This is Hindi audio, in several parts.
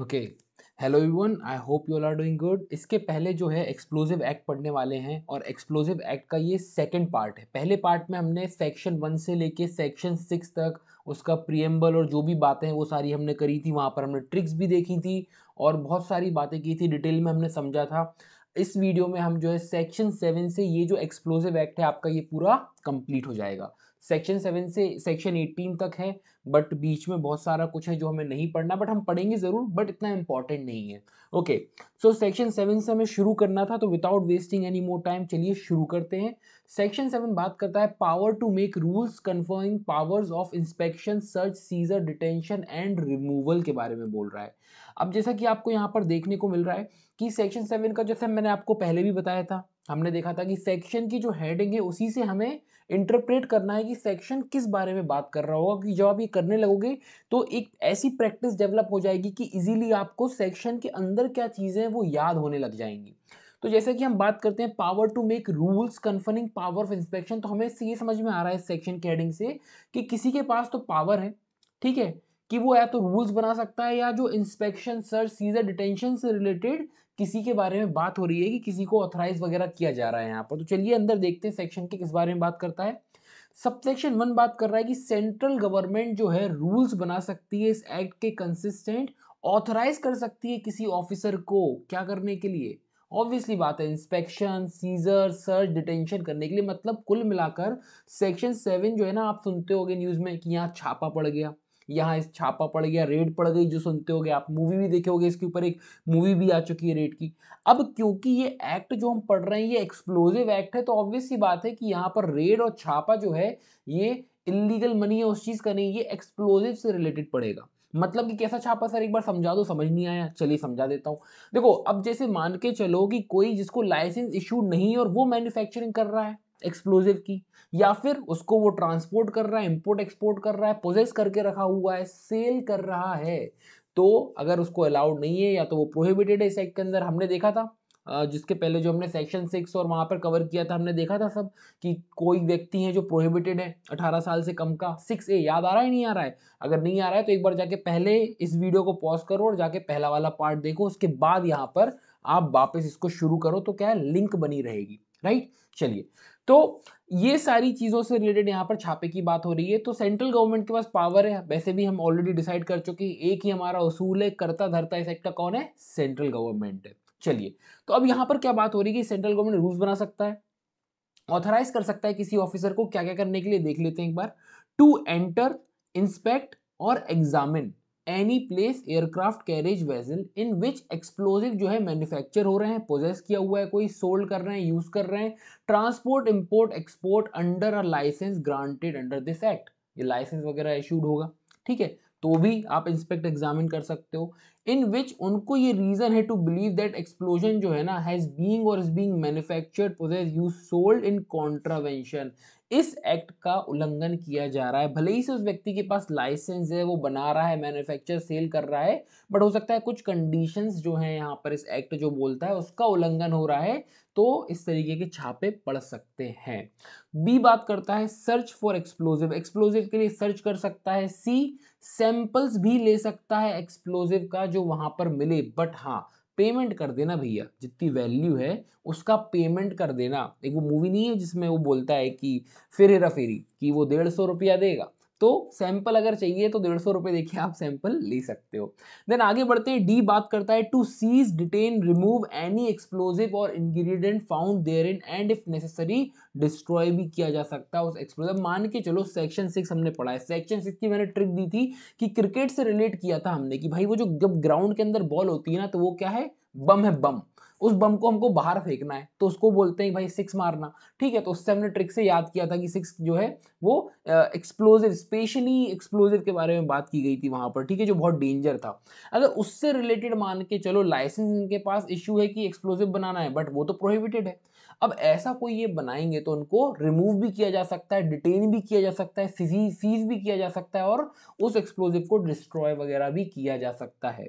okay hello everyone I hope you all are doing good इसके पहले जो है एक्सप्लोजिव एक्ट पढ़ने वाले हैं और एक्सप्लोजिव एक्ट का ये सेकंड पार्ट है पहले पार्ट में हमने सेक्शन वन से लेके सेक्शन सिक्स तक उसका प्रियम्बल और जो भी बातें हैं वो सारी हमने करी थी वहाँ पर हमने ट्रिक्स भी देखी थी और बहुत सारी बातें की थी डिटेल में हमने समझा था इस वीडियो में हम जो है सेक्शन सेवन से ये जो एक्सप्लोजिव एक्ट है आपका ये पूरा कंप्लीट हो जाएगा सेक्शन सेवन से सेक्शन एटीन तक है बट बीच में बहुत सारा कुछ है जो हमें नहीं पढ़ना बट हम पढ़ेंगे ज़रूर बट इतना इंपॉर्टेंट नहीं है ओके सो सेक्शन सेवन से हमें शुरू करना था तो without wasting any more time चलिए शुरू करते हैं सेक्शन सेवन बात करता है power to make rules confirming powers of inspection search seizure detention and removal के बारे में बोल रहा है अब जैसा कि आपको यहाँ पर देखने को मिल रहा है कि सेक्शन सेवन का जैसे मैंने आपको पहले भी बताया था हमने देखा था कि सेक्शन की जो हेडिंग है उसी से हमें इंटरप्रेट करना है कि सेक्शन किस बारे में बात कर रहा होगा कि जब आप ये करने लगोगे तो एक ऐसी प्रैक्टिस डेवलप हो जाएगी कि इजीली आपको सेक्शन के अंदर क्या चीज़ें हैं वो याद होने लग जाएंगी तो जैसे कि हम बात करते हैं power to make rules conferring power of inspection तो हमें ये समझ में आ रहा है इस सेक्शन के हेडिंग से कि किसी के पास तो पावर है ठीक है कि वो या तो रूल्स बना सकता है या जो इंस्पेक्शन सर्च सीजर डिटेंशन से रिलेटेड किसी के बारे में बात हो रही है कि किसी को ऑथराइज वगैरह किया जा रहा है यहाँ पर तो चलिए अंदर देखते हैं सेक्शन के किस बारे में बात करता है सब सेक्शन वन बात कर रहा है कि सेंट्रल गवर्नमेंट जो है रूल्स बना सकती है इस एक्ट के कंसिस्टेंट ऑथराइज कर सकती है किसी ऑफिसर को क्या करने के लिए ऑब्वियसली बात है इंस्पेक्शन सीजर सर्च डिटेंशन करने के लिए मतलब कुल मिलाकर सेक्शन सेवन जो है ना आप सुनते होगे न्यूज़ में कि यहाँ छापा पड़ गया यहाँ इस छापा पड़ गया रेड पड़ गई जो सुनते होगे आप मूवी भी देखे होगे इसके ऊपर एक मूवी भी आ चुकी है रेड की अब क्योंकि ये एक्ट जो हम पढ़ रहे हैं ये एक्सप्लोजिव एक्ट है तो ऑब्वियस सी बात है कि यहाँ पर रेड और छापा जो है ये इलीगल मनी है उस चीज़ का नहीं ये एक्सप्लोजिव से रिलेटेड पड़ेगा मतलब कि कैसा छापा सर एक बार समझा दो समझ नहीं आया चलिए समझा देता हूँ देखो अब जैसे मान के चलो कि कोई जिसको लाइसेंस इशू नहीं और वो मैन्युफैक्चरिंग कर रहा है एक्सप्लोजिव की या फिर उसको वो ट्रांसपोर्ट कर रहा है इंपोर्ट एक्सपोर्ट कर रहा है पोजेस करके रखा हुआ है सेल कर रहा है तो अगर उसको अलाउड नहीं है या तो वो प्रोहिबिटेड है इस एक्ट के अंदर हमने देखा था जिसके पहले जो हमने सेक्शन सिक्स और वहाँ पर कवर किया था हमने देखा था सब कि कोई व्यक्ति है जो प्रोहिबिटेड है अठारह साल से कम का सिक्स ए याद आ रहा है नहीं आ रहा है अगर नहीं आ रहा है तो एक बार जाके पहले इस वीडियो को पॉज करो और जाके पहला वाला पार्ट देखो उसके बाद यहाँ पर आप वापस इसको शुरू करो तो क्या है लिंक बनी रहेगी राइट चलिए तो ये सारी चीज़ों से रिलेटेड यहाँ पर छापे की बात हो रही है तो सेंट्रल गवर्नमेंट के पास पावर है वैसे भी हम ऑलरेडी डिसाइड कर चुके हैं एक ही हमारा उसूल है करता धरता इस एक्ट का कौन है सेंट्रल गवर्नमेंट है चलिए तो अब यहाँ पर क्या बात हो रही है कि सेंट्रल गवर्नमेंट रूल्स बना सकता है ऑथराइज कर सकता है किसी ऑफिसर को क्या क्या करने के लिए देख लेते हैं एक बार टू एंटर इंस्पेक्ट और examine any place aircraft carriage vessel in which explosive जो है मैन्युफैक्चर हो रहे हैं पोजेस किया हुआ है कोई सोल्ड कर रहे हैं यूज कर रहे हैं transport import export under a licence granted under this act ये लाइसेंस वगैरह इशूड होगा ठीक है तो भी आप इंस्पेक्ट एग्जामिन कर सकते हो इन विच उनको ये रीजन है टू बिलीव दैट एक्सप्लोजन जो है ना हैज बीइंग और is being manufactured possess use sold in contravention इस एक्ट का उल्लंघन किया जा रहा है भले ही से उस व्यक्ति के पास लाइसेंस है वो बना रहा है मैन्युफैक्चर सेल कर रहा है बट हो सकता है कुछ कंडीशंस जो हैं यहाँ पर इस एक्ट जो बोलता है उसका उल्लंघन हो रहा है तो इस तरीके के छापे पड़ सकते हैं बी बात करता है सर्च फॉर एक्सप्लोजिव एक्सप्लोजिव के लिए सर्च कर सकता है सी सैंपल्स भी ले सकता है एक्सप्लोजिव का जो वहां पर मिले बट हाँ पेमेंट कर देना भैया जितनी वैल्यू है उसका पेमेंट कर देना एक वो मूवी नहीं है जिसमें वो बोलता है कि फिर हेरा फेरी कि वो डेढ़ सौ रुपया देगा तो सैंपल अगर चाहिए तो डेढ़ सौ रुपये देखिए आप सैंपल ले सकते हो देन आगे बढ़ते हैं डी बात करता है to seize detain remove any explosive और ingredient found therein and if necessary destroy भी किया जा सकता है उस एक्सप्लोजिव मान के चलो सेक्शन सिक्स हमने पढ़ा है सेक्शन सिक्स की मैंने ट्रिक दी थी कि क्रिकेट से रिलेट किया था हमने कि भाई वो जो जब ग्राउंड के अंदर बॉल होती है ना तो वो क्या है बम है बम उस बम को हमको बाहर फेंकना है तो उसको बोलते हैं भाई सिक्स मारना ठीक है तो उससे हमने ट्रिक से याद किया था कि सिक्स जो है वो एक्सप्लोजिव स्पेशली एक्सप्लोजिव के बारे में बात की गई थी वहाँ पर ठीक है जो बहुत डेंजर था अगर उससे रिलेटेड मान के चलो लाइसेंस इनके पास इशू है कि एक्सप्लोजिव बनाना है बट वो तो प्रोहिबिटेड है अब ऐसा कोई ये बनाएंगे तो उनको रिमूव भी किया जा सकता है डिटेन भी किया जा सकता है सीज भी किया जा सकता है और उस एक्सप्लोजिव को डिस्ट्रॉय वगैरह भी किया जा सकता है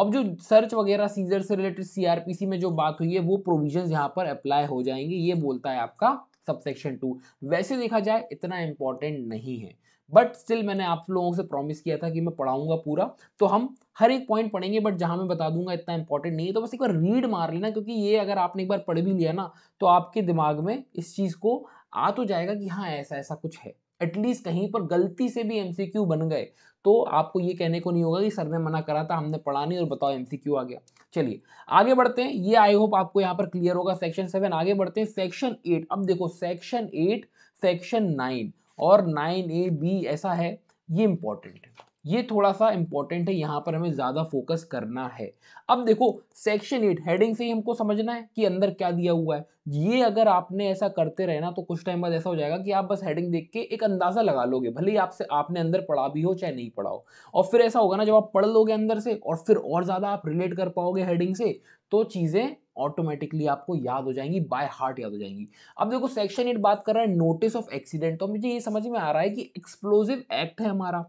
अब जो सर्च वगैरह सीजर से रिलेटेड सीआरपीसी में जो बात हुई है वो प्रोविजन यहाँ पर अप्लाई हो जाएंगे ये बोलता है आपका सबसेक्शन टू वैसे देखा जाए इतना इंपॉर्टेंट नहीं है बट स्टिल मैंने आप लोगों से प्रॉमिस किया था कि मैं पढ़ाऊंगा पूरा तो हम हर एक पॉइंट पढ़ेंगे बट जहां मैं बता दूंगा इतना इंपॉर्टेंट नहीं है तो बस एक बार रीड मार लेना क्योंकि ये अगर आपने एक बार पढ़ भी लिया ना तो आपके दिमाग में इस चीज़ को आ तो जाएगा कि हाँ ऐसा ऐसा कुछ है एटलीस्ट कहीं पर गलती से भी एमसीक्यू बन गए तो आपको ये कहने को नहीं होगा कि सर ने मना करा था हमने पढ़ा नहीं और बताओ एमसीक्यू आ गया चलिए आगे बढ़ते हैं ये आई होप आपको यहाँ पर क्लियर होगा सेक्शन सेवन आगे बढ़ते हैं सेक्शन एट अब देखो सेक्शन एट सेक्शन नाइन और नाइन ए बी ऐसा है ये इम्पॉर्टेंट है ये थोड़ा सा इम्पॉर्टेंट है यहाँ पर हमें ज़्यादा फोकस करना है अब देखो सेक्शन एट हेडिंग से ही हमको समझना है कि अंदर क्या दिया हुआ है ये अगर आपने ऐसा करते रहे ना तो कुछ टाइम बाद ऐसा हो जाएगा कि आप बस हेडिंग देख के एक अंदाज़ा लगा लोगे भले ही आपसे आपने अंदर पढ़ा भी हो चाहे नहीं पढ़ा हो और फिर ऐसा होगा ना जब आप पढ़ लोगे अंदर से और फिर और ज़्यादा आप रिलेट कर पाओगे हेडिंग से तो चीज़ें ऑटोमेटिकली आपको याद हो जाएंगी बाय हार्ट याद हो जाएंगी अब देखो सेक्शन एट बात कर रहा है नोटिस ऑफ एक्सीडेंट तो मुझे ये समझ में आ रहा है कि एक्सप्लोजिव एक्ट है हमारा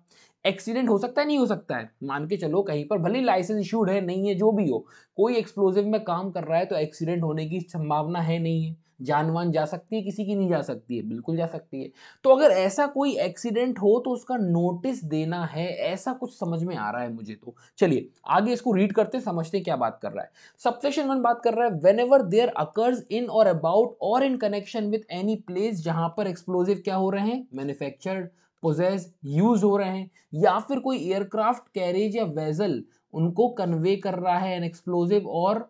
एक्सीडेंट हो सकता है नहीं हो सकता है मान के चलो कहीं पर भले लाइसेंस इशूड है नहीं है जो भी हो कोई एक्सप्लोजिव में काम कर रहा है तो एक्सीडेंट होने की संभावना है नहीं है जानवान जा सकती है किसी की नहीं जा सकती है बिल्कुल जा सकती है तो अगर ऐसा कोई एक्सीडेंट हो तो उसका नोटिस देना है ऐसा कुछ समझ में आ रहा है मुझे तो चलिए आगे इसको रीड करते समझते क्या बात कर रहा है सबसेक्शन वन बात कर रहा है whenever there occurs in और अबाउट और in connection with any place जहां पर एक्सप्लोजिव क्या हो रहे हैं मैन्युफैक्चर्ड पोजेस यूज हो रहे हैं या फिर कोई एयरक्राफ्ट कैरेज या वेजल उनको कन्वे कर रहा है एन एक्सप्लोजिव और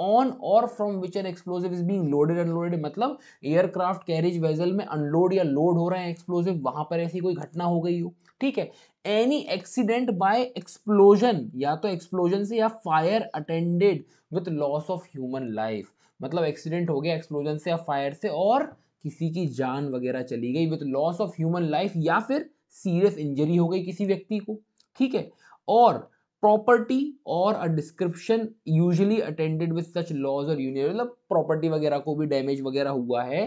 ऑन और from which an explosive is being loaded unloaded मतलब एयरक्राफ्ट कैरिज वेजल में अनलोड या लोड हो रहे हैं एक्सप्लोजिव वहां पर ऐसी कोई घटना हो गई हो ठीक है एनी एक्सीडेंट बाय एक्सप्लोजन या तो एक्सप्लोजन से या fire attended with loss of human life मतलब एक्सीडेंट हो गया एक्सप्लोजन से या फायर से और किसी की जान वगैरह चली गई with loss of human life या फिर सीरियस इंजरी हो गई किसी व्यक्ति को ठीक है और प्रॉपर्टी और a description usually attended with such loss और यूनियन मतलब प्रॉपर्टी वगैरह को भी डैमेज वगैरह हुआ है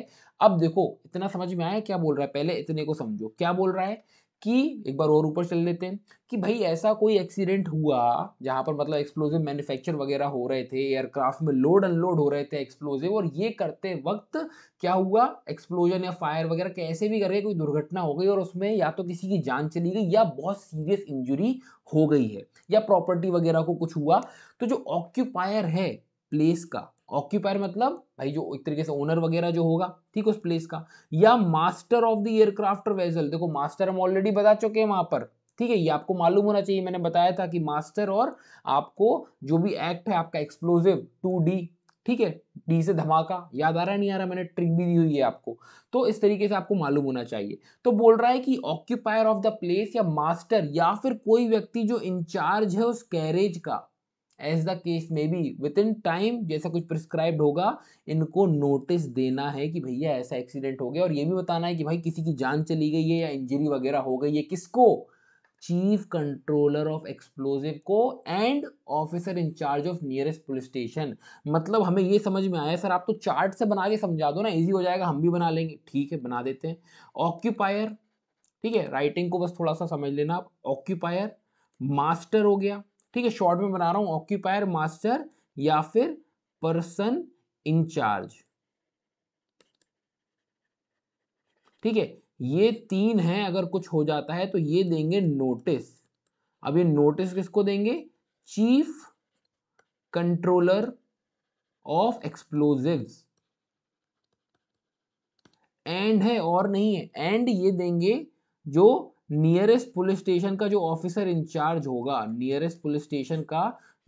अब देखो इतना समझ में आया क्या बोल रहा है पहले इतने को समझो क्या बोल रहा है कि एक बार और ऊपर चल लेते हैं कि भाई ऐसा कोई एक्सीडेंट हुआ जहाँ पर मतलब एक्सप्लोजिव मैन्युफैक्चर वगैरह हो रहे थे एयरक्राफ्ट में लोड अनलोड हो रहे थे एक्सप्लोजिव और ये करते वक्त क्या हुआ एक्सप्लोजन या फायर वगैरह कैसे भी करके कोई दुर्घटना हो गई और उसमें या तो किसी की जान चली गई या बहुत सीरियस इंजुरी हो गई है या प्रॉपर्टी वगैरह को कुछ हुआ तो जो ऑक्यूपायर है प्लेस का ऑक्यूपायर मतलब भाई जो एक तरीके से ओनर वगैरह जो होगा ठीक उस प्लेस का या मास्टर ऑफ द एयरक्राफ्ट और वेजल देखो मास्टर हम ऑलरेडी बता चुके हैं वहां पर ठीक है ये आपको मालूम होना चाहिए मैंने बताया था कि मास्टर और आपको जो भी एक्ट है आपका एक्सप्लोजिव टू डी ठीक है डी से धमाका याद आ रहा है नहीं आ रहा मैंने ट्रिक भी दी हुई है आपको तो इस तरीके से आपको मालूम होना चाहिए तो बोल रहा है कि ऑक्यूपायर ऑफ द प्लेस या मास्टर या फिर कोई व्यक्ति जो इंचार्ज है उस कैरेज का as the case may be within time जैसा कुछ प्रिस्क्राइब होगा इनको नोटिस देना है कि भैया ऐसा एक्सीडेंट हो गया और ये भी बताना है कि भाई किसी की जान चली गई है या इंजरी वगैरह हो गई है किसको चीफ कंट्रोलर ऑफ एक्सप्लोजिव को and officer in charge of nearest police station मतलब हमें ये समझ में आया सर आप तो चार्ट से बना के समझा दो ना इजी हो जाएगा हम भी बना लेंगे ठीक है बना देते हैं ऑक्यूपायर ठीक है राइटिंग को बस थोड़ा सा समझ लेना आप ऑक्यूपायर मास्टर हो गया ठीक है शॉर्ट में बना रहा हूं ऑक्यूपायर मास्टर या फिर पर्सन इंचार्ज ठीक है ये तीन है अगर कुछ हो जाता है तो ये देंगे नोटिस अब ये नोटिस किसको देंगे chief controller of explosives and है और नहीं है एंड ये देंगे जो नियरेस्ट पुलिस स्टेशन का जो ऑफिसर इंचार्ज होगा नियरेस्ट पुलिस स्टेशन का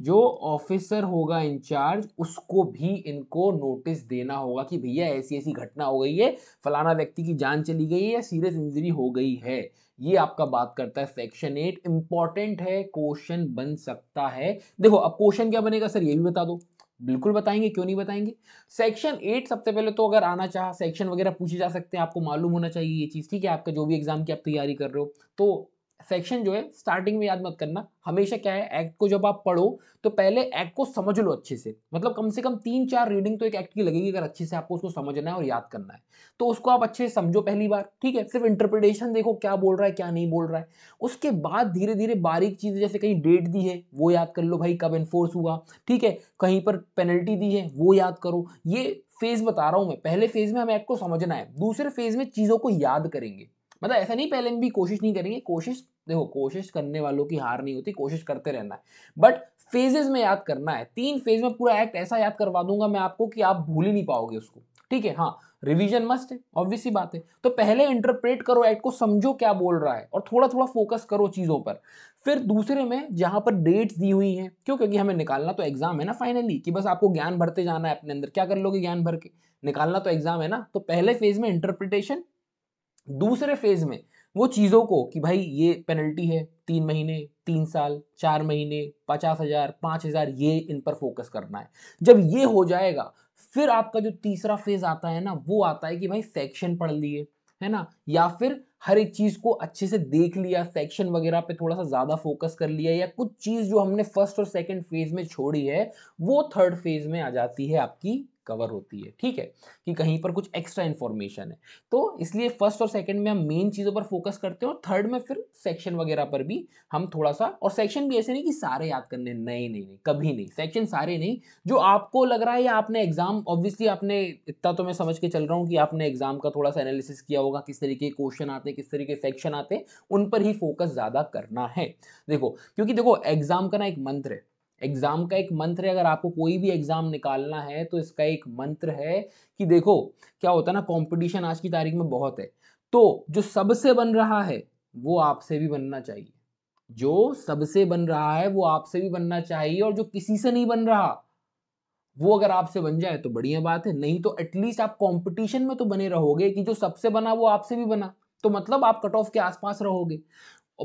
जो ऑफिसर होगा इंचार्ज उसको भी इनको नोटिस देना होगा कि भैया ऐसी ऐसी घटना हो गई है फलाना व्यक्ति की जान चली गई है या सीरियस इंजरी हो गई है ये आपका बात करता है सेक्शन एट इंपॉर्टेंट है क्वेश्चन बन सकता है देखो अब क्वेश्चन क्या बनेगा सर ये भी बता दो बिल्कुल बताएंगे क्यों नहीं बताएंगे सेक्शन एट सबसे पहले तो अगर आना चाह सेक्शन वगैरह पूछे जा सकते हैं आपको मालूम होना चाहिए ये चीज़ ठीक है आपका जो भी एग्ज़ाम की आप तैयारी कर रहे हो तो सेक्शन जो है स्टार्टिंग में याद मत करना हमेशा क्या है एक्ट को जब आप पढ़ो तो पहले एक्ट को समझ लो अच्छे से मतलब कम से कम तीन चार रीडिंग तो एक एक्ट की लगेगी अगर अच्छे से आपको उसको समझना है और याद करना है तो उसको आप अच्छे से समझो पहली बार ठीक है सिर्फ इंटरप्रिटेशन देखो क्या बोल रहा है क्या नहीं बोल रहा है उसके बाद धीरे धीरे बारीक चीज़ें जैसे कहीं डेट दी है वो याद कर लो भाई कब इन्फोर्स हुआ ठीक है कहीं पर पेनल्टी दी है वो याद करो ये फेज़ बता रहा हूँ मैं पहले फेज़ में हमें एक्ट को समझना है दूसरे फेज़ में चीज़ों को याद करेंगे मतलब ऐसा नहीं पहले भी कोशिश नहीं करेंगे कोशिश देखो कोशिश करने वालों की हार नहीं होती कोशिश करते रहना है बट फेजेज में याद करना है तीन फेज में पूरा एक्ट ऐसा याद करवा दूंगा मैं आपको कि आप भूल ही नहीं पाओगे उसको ठीक है हाँ रिविजन मस्ट है ऑब्वियस ही बात है तो पहले इंटरप्रेट करो एक्ट को समझो क्या बोल रहा है और थोड़ा थोड़ा फोकस करो चीज़ों पर फिर दूसरे में जहाँ पर डेट्स दी हुई हैं क्यों क्योंकि हमें निकालना तो एग्जाम है ना फाइनली कि बस आपको ज्ञान भरते जाना है अपने अंदर क्या कर लोगे ज्ञान भर के निकालना तो एग्जाम है ना तो पहले फेज में इंटरप्रिटेशन दूसरे फेज में वो चीज़ों को कि भाई ये पेनल्टी है तीन महीने तीन साल चार महीने पचास हज़ार पाँच हज़ार ये इन पर फोकस करना है जब ये हो जाएगा फिर आपका जो तीसरा फेज आता है ना वो आता है कि भाई सेक्शन पढ़ लिए है ना या फिर हर एक चीज़ को अच्छे से देख लिया सेक्शन वगैरह पे थोड़ा सा ज़्यादा फोकस कर लिया या कुछ चीज़ जो हमने फर्स्ट और सेकंड फेज में छोड़ी है वो थर्ड फेज में आ जाती है आपकी कवर होती है ठीक है कि कहीं पर कुछ एक्स्ट्रा इन्फॉर्मेशन है तो इसलिए फर्स्ट और सेकंड में हम मेन चीज़ों पर फोकस करते हैं और थर्ड में फिर सेक्शन वगैरह पर भी हम थोड़ा सा और सेक्शन भी ऐसे नहीं कि सारे याद करने नहीं नहीं नहीं कभी नहीं सेक्शन सारे नहीं जो आपको लग रहा है या आपने एग्जाम ऑब्वियसली आपने इतना तो मैं समझ के चल रहा हूँ कि आपने एग्जाम का थोड़ा सा एनालिसिस किया होगा किस तरीके के क्वेश्चन आते हैं किस तरीके के सेक्शन आते हैं उन पर ही फोकस ज़्यादा करना है देखो क्योंकि देखो एग्जाम का ना एक मंत्र है एग्ज़ाम का एक मंत्र है अगर आपको कोई भी एग्ज़ाम निकालना है तो इसका एक मंत्र है कि देखो क्या होता है ना कंपटीशन आज की तारीख में बहुत है तो जो सबसे बन रहा है वो आपसे भी बनना चाहिए जो सबसे बन रहा है वो आपसे भी बनना चाहिए और जो किसी से नहीं बन रहा वो अगर आपसे बन जाए तो बढ़िया बात है नहीं तो एटलीस्ट आप कंपटीशन में तो बने रहोगे कि जो सबसे बना वो आपसे भी बना तो मतलब आप कट ऑफ के आसपास रहोगे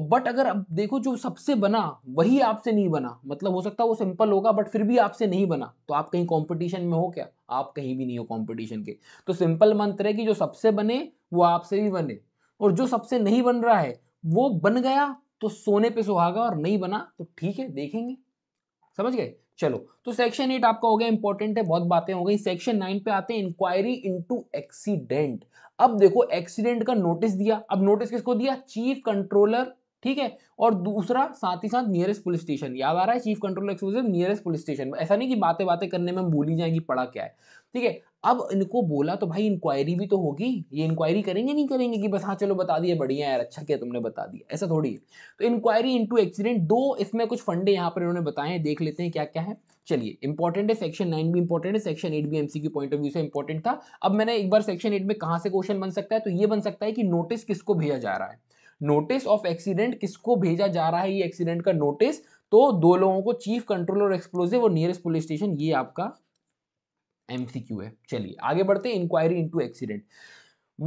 बट अगर अब देखो जो सबसे बना वही आपसे नहीं बना मतलब हो सकता है वो सिंपल होगा बट फिर भी आपसे नहीं बना तो आप कहीं कंपटीशन में हो क्या आप कहीं भी नहीं हो कंपटीशन के तो सिंपल मंत्र है कि जो सबसे बने वो आपसे भी बने और जो सबसे नहीं बन रहा है वो बन गया तो सोने पे सुहागा और नहीं बना तो ठीक है देखेंगे समझ गए चलो तो सेक्शन एट आपका हो गया इंपॉर्टेंट है बहुत बातें हो गई सेक्शन नाइन पे आते हैं इंक्वायरी इनटू एक्सीडेंट अब देखो एक्सीडेंट का नोटिस दिया अब नोटिस किसको दिया चीफ कंट्रोलर ठीक है और दूसरा साथ ही साथ नियरेस्ट पुलिस स्टेशन याद आ रहा है chief control exclusive nearest police station ऐसा नहीं कि बातें बातें करने में हम भूल जाएंगी पड़ा क्या है ठीक है अब इनको बोला तो भाई इंक्वायरी भी तो होगी ये इंक्वायरी करेंगे नहीं करेंगे कि बस हाँ चलो बता दिया बढ़िया यार अच्छा क्या तुमने बता दिया ऐसा थोड़ी है तो इंक्वायरी इनटू एक्सीडेंट दो इसमें कुछ फंडे यहाँ पर इन्होंने बताए देख लेते हैं क्या क्या है चलिए इंपॉर्टेंट है सेक्शन नाइन भी इंपॉर्टेंट है सेक्शन एट भी एमसीक्यू पॉइंट ऑफ व्यू से इंपॉर्टेंट था अब मैंने एक बार सेक्शन एट में कहाँ से क्वेश्चन बन सकता है तो ये बन सकता है कि नोटिस किसको भेजा जा रहा है नोटिस ऑफ एक्सीडेंट किसको भेजा जा रहा है ये एक्सीडेंट का नोटिस तो दो लोगों को चीफ कंट्रोलर एक्सप्लोजिव और नियरेस्ट पुलिस स्टेशन ये आपका एमसीक्यू है चलिए आगे बढ़ते हैं inquiry into accident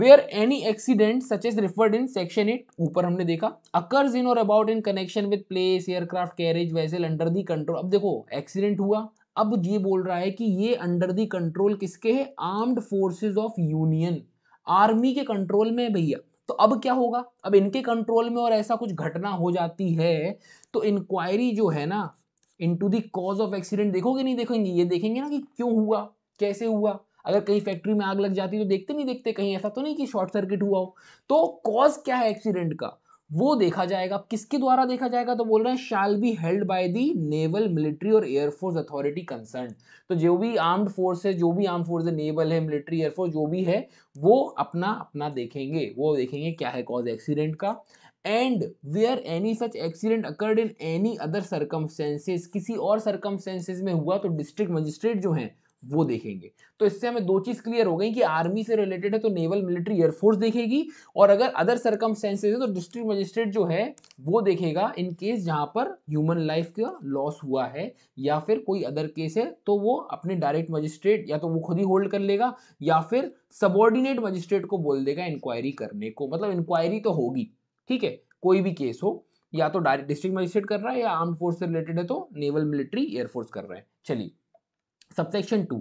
where any accident such is referred in section eight ऊपर हमने देखा अकर्स इन और about in connection with place aircraft carriage वैसे अंडर दी कंट्रोल अब देखो एक्सीडेंट हुआ अब ये बोल रहा है कि ये अंडर दी कंट्रोल किसके है armed forces of union army के कंट्रोल में भैया तो अब क्या होगा अब इनके कंट्रोल में और ऐसा कुछ घटना हो जाती है तो इंक्वायरी जो है ना into to cause of accident देखोगे नहीं देखोगे ये देखेंगे ना कि क्यों हुआ कैसे हुआ अगर कहीं फैक्ट्री में आग लग जाती है तो देखते नहीं देखते कहीं ऐसा तो नहीं कि शॉर्ट सर्किट हुआ हो तो कॉज क्या है एक्सीडेंट का वो देखा जाएगा किसके द्वारा देखा जाएगा तो बोल रहे हैं shall be held by the naval military और एयरफोर्स अथॉरिटी कंसर्न तो जो भी आर्म्ड फोर्स है जो भी आर्म फोर्स है नेवल है मिलिट्री एयरफोर्स जो भी है वो अपना अपना देखेंगे वो देखेंगे क्या है कॉज एक्सीडेंट का and where any such accident occurred in any other circumstances किसी और सर्कमस्टेंसेज में हुआ तो डिस्ट्रिक्ट मजिस्ट्रेट जो हैं वो देखेंगे तो इससे हमें दो चीज़ क्लियर हो गई कि आर्मी से रिलेटेड है तो नेवल मिलिट्री एयरफोर्स देखेगी और अगर अदर सरकम है तो डिस्ट्रिक्ट मजिस्ट्रेट जो है वो देखेगा इन केस जहां पर ह्यूमन लाइफ का लॉस हुआ है या फिर कोई अदर केस है तो वो अपने डायरेक्ट मजिस्ट्रेट या तो वो खुद ही होल्ड कर लेगा या फिर सबॉर्डिनेट मजिस्ट्रेट को बोल देगा इंक्वायरी करने को मतलब इंक्वायरी तो होगी ठीक है कोई भी केस हो या तो डायरेक्ट डिस्ट्रिक्ट मजिस्ट्रेट कर रहा है या आर्म फोर्स से रिलेटेड है तो नेवल मिलिट्री एयरफोर्स कर रहा है चलिए सबसेक्शन टू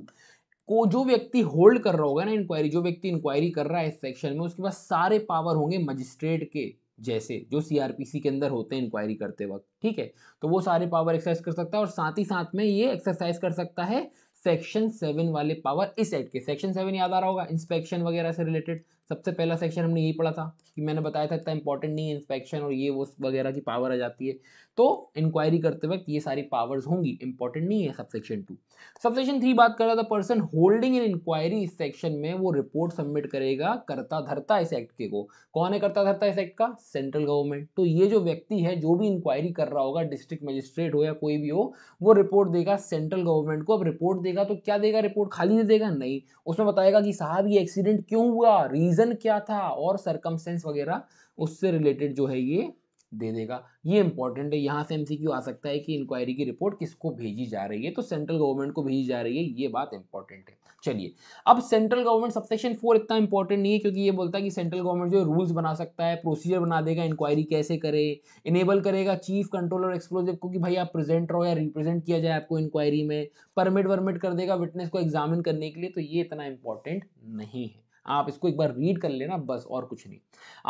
को जो व्यक्ति होल्ड कर रहा होगा ना इंक्वायरी जो व्यक्ति इंक्वायरी कर रहा है इस सेक्शन में उसके पास सारे पावर होंगे मजिस्ट्रेट के जैसे जो सीआरपीसी के अंदर होते हैं इंक्वायरी करते वक्त ठीक है तो वो सारे पावर एक्सरसाइज कर सकता है और साथ ही साथ में ये एक्सरसाइज कर सकता है सेक्शन सेवन वाले पावर इस एक्ट के सेक्शन सेवन याद आ रहा होगा इंस्पेक्शन वगैरह से रिलेटेड सबसे पहला सेक्शन हमने यही पढ़ा था कि मैंने बताया था इतना इंपॉर्टेंट नहीं है इंस्पेक्शन और ये वो वगैरह की पावर आ जाती है तो इंक्वायरी करते वक्त ये सारी पावर्स होंगी इंपॉर्टेंट नहीं है subsection two subsection three बात कर रहा था पर्सन होल्डिंग इन इंक्वायरी इस सेक्शन में वो रिपोर्ट सबमिट करेगा करता धरता इस एक्ट के को कौन है करता धरता इस एक्ट का सेंट्रल गवर्नमेंट तो ये जो व्यक्ति है जो भी इंक्वायरी कर रहा होगा डिस्ट्रिक्ट मजिस्ट्रेट हो या कोई भी हो वो रिपोर्ट देगा सेंट्रल गवर्नमेंट को अब रिपोर्ट देगा तो क्या देगा रिपोर्ट खाली नहीं देगा नहीं उसमें बताएगा कि साहब ये एक्सीडेंट क्यों हुआ रीजन रीज़न क्या था और सरकमस्टेंस वगैरह उससे रिलेटेड जो है ये दे देगा ये इंपॉर्टेंट है यहाँ से एमसीक्यू आ सकता है कि इंक्वायरी की रिपोर्ट किसको भेजी जा रही है तो सेंट्रल गवर्नमेंट को भेजी जा रही है ये बात इंपॉर्टेंट है चलिए अब सेंट्रल गवर्नमेंट सबसेक्शन फोर इतना इंपॉर्टेंट नहीं है क्योंकि ये बोलता है कि सेंट्रल गवर्नमेंट जो रूल्स बना सकता है प्रोसीजर बना देगा इंक्वायरी कैसे करे इनेबल करेगा चीफ कंट्रोलर एक्सप्लोजिव को कि भाई आप प्रेजेंट रहो या रिप्रेजेंट किया जाए आपको इंक्वायरी में परमिट वर्मिट कर देगा विटनेस को एग्जामिन करने के लिए तो ये इतना इंपॉर्टेंट नहीं है आप इसको एक बार रीड कर लेना बस और कुछ नहीं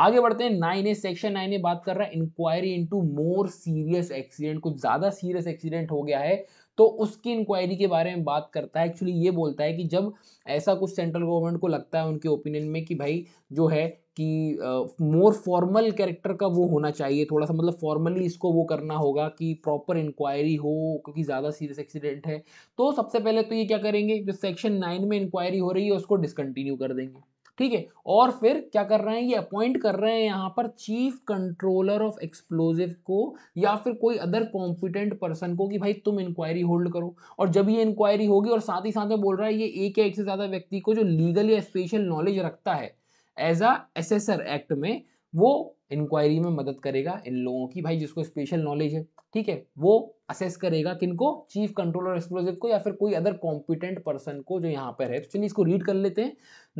आगे बढ़ते हैं nine A section nine A बात कर रहा है inquiry into more serious accident कुछ ज़्यादा सीरियस एक्सीडेंट हो गया है तो उसकी इंक्वायरी के बारे में बात करता है एक्चुअली ये बोलता है कि जब ऐसा कुछ सेंट्रल गवर्नमेंट को लगता है उनके ओपिनियन में कि भाई जो है कि मोर फॉर्मल कैरेक्टर का वो होना चाहिए थोड़ा सा मतलब फॉर्मली इसको वो करना होगा कि प्रॉपर इंक्वायरी हो क्योंकि ज़्यादा सीरियस एक्सीडेंट है तो सबसे पहले तो ये क्या करेंगे जो सेक्शन नाइन में इंक्वायरी हो रही है उसको डिसकंटिन्यू कर देंगे ठीक है और फिर क्या कर रहे हैं ये अपॉइंट कर रहे हैं यहाँ पर चीफ कंट्रोलर ऑफ एक्सप्लोजिव को या फिर कोई अदर कॉम्पिटेंट पर्सन को कि भाई तुम इंक्वायरी होल्ड करो और जब ये इंक्वायरी होगी और साथ ही साथ में बोल रहा है ये एक या एक से ज़्यादा व्यक्ति को जो लीगल या स्पेशल नॉलेज रखता है एज अ एसेसर एक्ट में वो इंक्वायरी में मदद करेगा इन लोगों की भाई जिसको स्पेशल नॉलेज है ठीक है वो असेस करेगा किनको चीफ कंट्रोलर एक्सप्लोजिव को या फिर कोई अदर कॉम्पिटेंट पर्सन को जो यहाँ पर है तो चलिए इसको रीड कर लेते हैं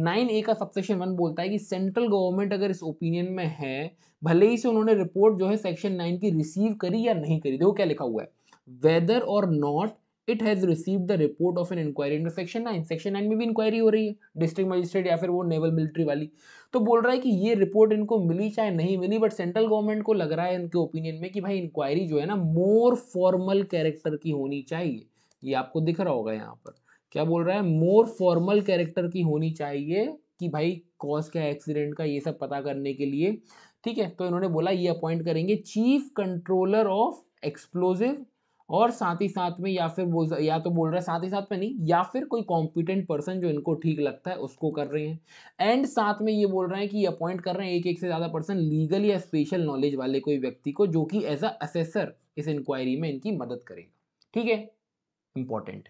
नाइन ए का सबसेक्शन वन बोलता है कि सेंट्रल गवर्नमेंट अगर इस ओपिनियन में है भले ही से उन्होंने रिपोर्ट जो है सेक्शन नाइन की रिसीव करी या नहीं करी देखो क्या लिखा हुआ है वेदर और not it has receive the report of an inquiry in section nine section nine में भी इंक्वायरी हो रही है डिस्ट्रिक्ट मजिस्ट्रेट या फिर वो नेवल मिलिट्री वाली तो बोल रहा है कि ये रिपोर्ट इनको मिली चाहे नहीं मिली बट सेंट्रल गवर्नमेंट को लग रहा है इनके ओपिनियन में कि भाई इंक्वायरी जो है ना मोर फॉर्मल कैरेक्टर की होनी चाहिए ये आपको दिख रहा होगा यहाँ पर क्या बोल रहा है मोर फॉर्मल कैरेक्टर की होनी चाहिए कि भाई कॉज क्या एक्सीडेंट का ये सब पता करने के लिए ठीक है तो इन्होंने बोला ये अपॉइंट करेंगे चीफ कंट्रोलर ऑफ एक्सप्लोजिव और साथ ही साथ में या फिर बोल या तो बोल रहा है साथ ही साथ में नहीं या फिर कोई कॉम्पिटेंट पर्सन जो इनको ठीक लगता है उसको कर रहे हैं एंड साथ में ये बोल रहे हैं कि अपॉइंट कर रहे हैं एक एक से ज़्यादा पर्सन लीगल या स्पेशल नॉलेज वाले कोई व्यक्ति को जो कि एज अ असेसर इस इंक्वायरी में इनकी मदद करेगा ठीक है important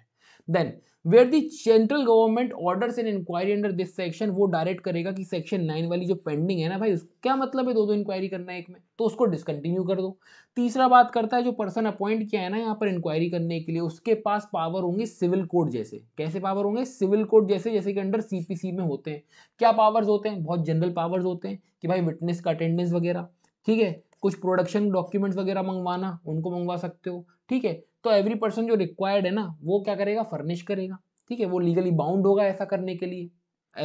then where the central government order an inquiry under this section वो डायरेक्ट करेगा कि सेक्शन नाइन वाली जो पेंडिंग है ना भाई क्या मतलब है दो दो इंक्वायरी करना है एक में तो उसको डिसकंटिन्यू कर दो तीसरा बात करता है जो पर्सन अपॉइंट किया है ना यहाँ पर इंक्वायरी करने के लिए उसके पास पावर होंगे सिविल कोड जैसे कैसे पावर होंगे सिविल कोड जैसे जैसे कि अंडर सी में होते हैं क्या पावर्स होते हैं बहुत जनरल पावर्स होते हैं कि भाई विटनेस का अटेंडेंस वगैरह ठीक है कुछ प्रोडक्शन डॉक्यूमेंट्स वगैरह मंगवाना उनको मंगवा सकते हो ठीक है तो एवरी पर्सन जो रिक्वायर्ड है ना वो क्या करेगा फर्निश करेगा ठीक है वो लीगली बाउंड होगा ऐसा करने के लिए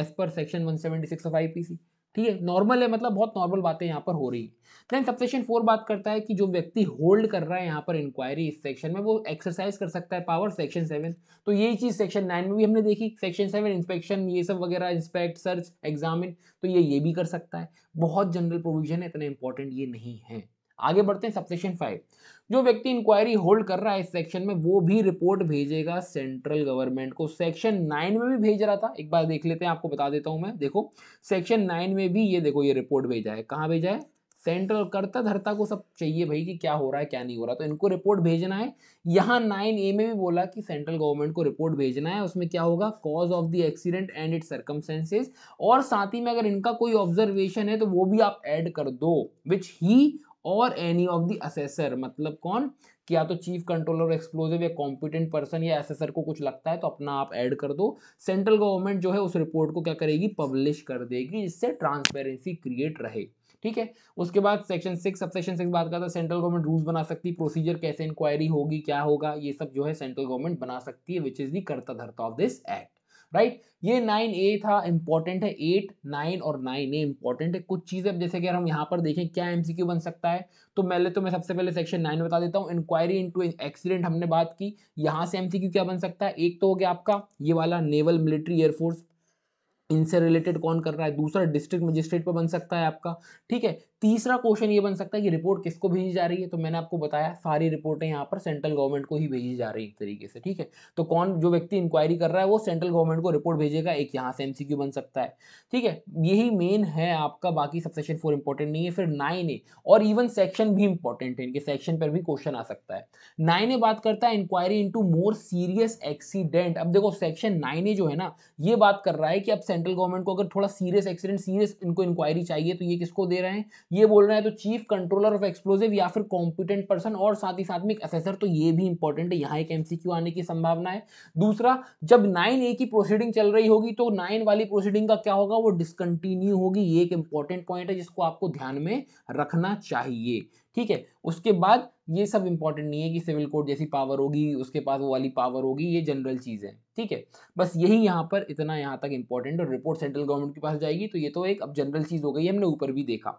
as per section six of सी ठीक है नॉर्मल है मतलब बहुत नॉर्मल बातें यहाँ पर हो रही है देन सबसेक्शन फोर बात करता है कि जो व्यक्ति होल्ड कर रहा है यहाँ पर इंक्वायरी इस सेक्शन में वो एक्सरसाइज कर सकता है पावर सेक्शन सेवन तो यही चीज़ सेक्शन नाइन में भी हमने देखी सेक्शन सेवन इंस्पेक्शन ये सब वगैरह इंस्पेक्ट सर्च एग्जामिन तो ये ये भी कर सकता है बहुत जनरल प्रोविजन है इतना इंपॉर्टेंट ये नहीं है आगे बढ़ते हैं सबसेक्शन फाइव जो व्यक्ति इंक्वायरी होल्ड कर रहा है इस सेक्शन में वो भी रिपोर्ट भेजेगा सेंट्रल गवर्नमेंट को सेक्शन नाइन में भी भेज रहा था एक बार देख लेते हैं आपको बता देता हूं मैं देखो सेक्शन नाइन में भी ये देखो ये रिपोर्ट भेजा है कहाँ भेजा है सेंट्रल करता धरता को सब चाहिए भाई कि क्या हो रहा है क्या नहीं हो रहा तो इनको रिपोर्ट भेजना है यहाँ नाइन ए में भी बोला कि सेंट्रल गवर्नमेंट को रिपोर्ट भेजना है उसमें क्या होगा cause of the accident and it circumstances और साथ ही में अगर इनका कोई ऑब्जर्वेशन है तो वो भी आप ऐड कर दो विच ही और एनी ऑफ द असेसर मतलब कौन कि या तो चीफ कंट्रोलर एक्सप्लोजिव या कॉम्पिटेंट पर्सन या असेसर को कुछ लगता है तो अपना आप ऐड कर दो सेंट्रल गवर्नमेंट जो है उस रिपोर्ट को क्या करेगी पब्लिश कर देगी जिससे ट्रांसपेरेंसी क्रिएट रहे ठीक है उसके बाद section six subsection six बात करता है सेंट्रल गवर्नमेंट रूल्स बना सकती है प्रोसीजर कैसे इंक्वायरी होगी क्या होगा ये सब जो है सेंट्रल गवर्नमेंट बना सकती है विच इज़ दी करता धरता ऑफ दिस एक्ट राइट ये नाइन ए था इंपॉर्टेंट है एट नाइन और नाइन ए इंपॉर्टेंट है कुछ चीज़ें जैसे कि अगर हम यहाँ पर देखें क्या एमसीक्यू बन सकता है तो पहले तो मैं सबसे पहले सेक्शन नाइन बता देता हूँ इंक्वायरी इनटू एक्सीडेंट हमने बात की यहाँ से एमसीक्यू क्या बन सकता है एक तो हो गया आपका ये वाला नेवल मिलिट्री एयरफोर्स इनसे रिलेटेड कौन कर रहा है दूसरा डिस्ट्रिक्ट मजिस्ट्रेट पर बन सकता है आपका ठीक है तीसरा क्वेश्चन ये बन सकता है कि रिपोर्ट किसको भेजी जा रही है तो मैंने आपको बताया सारी रिपोर्टें यहाँ पर सेंट्रल गवर्नमेंट को ही भेजी जा रही है एक तरीके से ठीक है तो कौन जो व्यक्ति इंक्वायरी कर रहा है वो सेंट्रल गवर्नमेंट को रिपोर्ट भेजेगा एक यहाँ से एमसीक्यू बन सकता है ठीक है यही मेन है आपका बाकी सब सेक्शन फोर इंपॉर्टेंट नहीं है फिर नाइन ए और इवन सेक्शन भी इंपॉर्टेंट है इनके सेक्शन पर भी क्वेश्चन आ सकता है नाइन ए बात करता है inquiry into more serious accident अब देखो सेक्शन नाइन ए जो है ना ये बात कर रहा है कि अब सेंट्रल गवर्नमेंट को अगर थोड़ा सीरियस एक्सीडेंट सीरियस इनको इंक्वायरी चाहिए तो ये किसको दे रहे हैं ये बोल रहे हैं तो चीफ कंट्रोलर ऑफ एक्सप्लोजिव या फिर कॉम्पिटेंट पर्सन और साथ ही साथ में एक असेसर तो ये भी इंपॉर्टेंट है यहाँ एक एमसीक्यू आने की संभावना है दूसरा जब नाइन ए की प्रोसीडिंग चल रही होगी तो नाइन वाली प्रोसीडिंग का क्या होगा वो डिसकंटिन्यू होगी ये एक इंपॉर्टेंट पॉइंट है जिसको आपको ध्यान में रखना चाहिए ठीक है उसके बाद ये सब इंपॉर्टेंट नहीं है कि सिविल कोड जैसी पावर होगी उसके पास वो वाली पावर होगी ये जनरल चीज़ है ठीक है बस यही यहाँ पर इतना यहाँ तक इंपॉर्टेंट और रिपोर्ट सेंट्रल गवर्नमेंट के पास जाएगी तो ये तो एक अब जनरल चीज़ हो गई हमने ऊपर भी देखा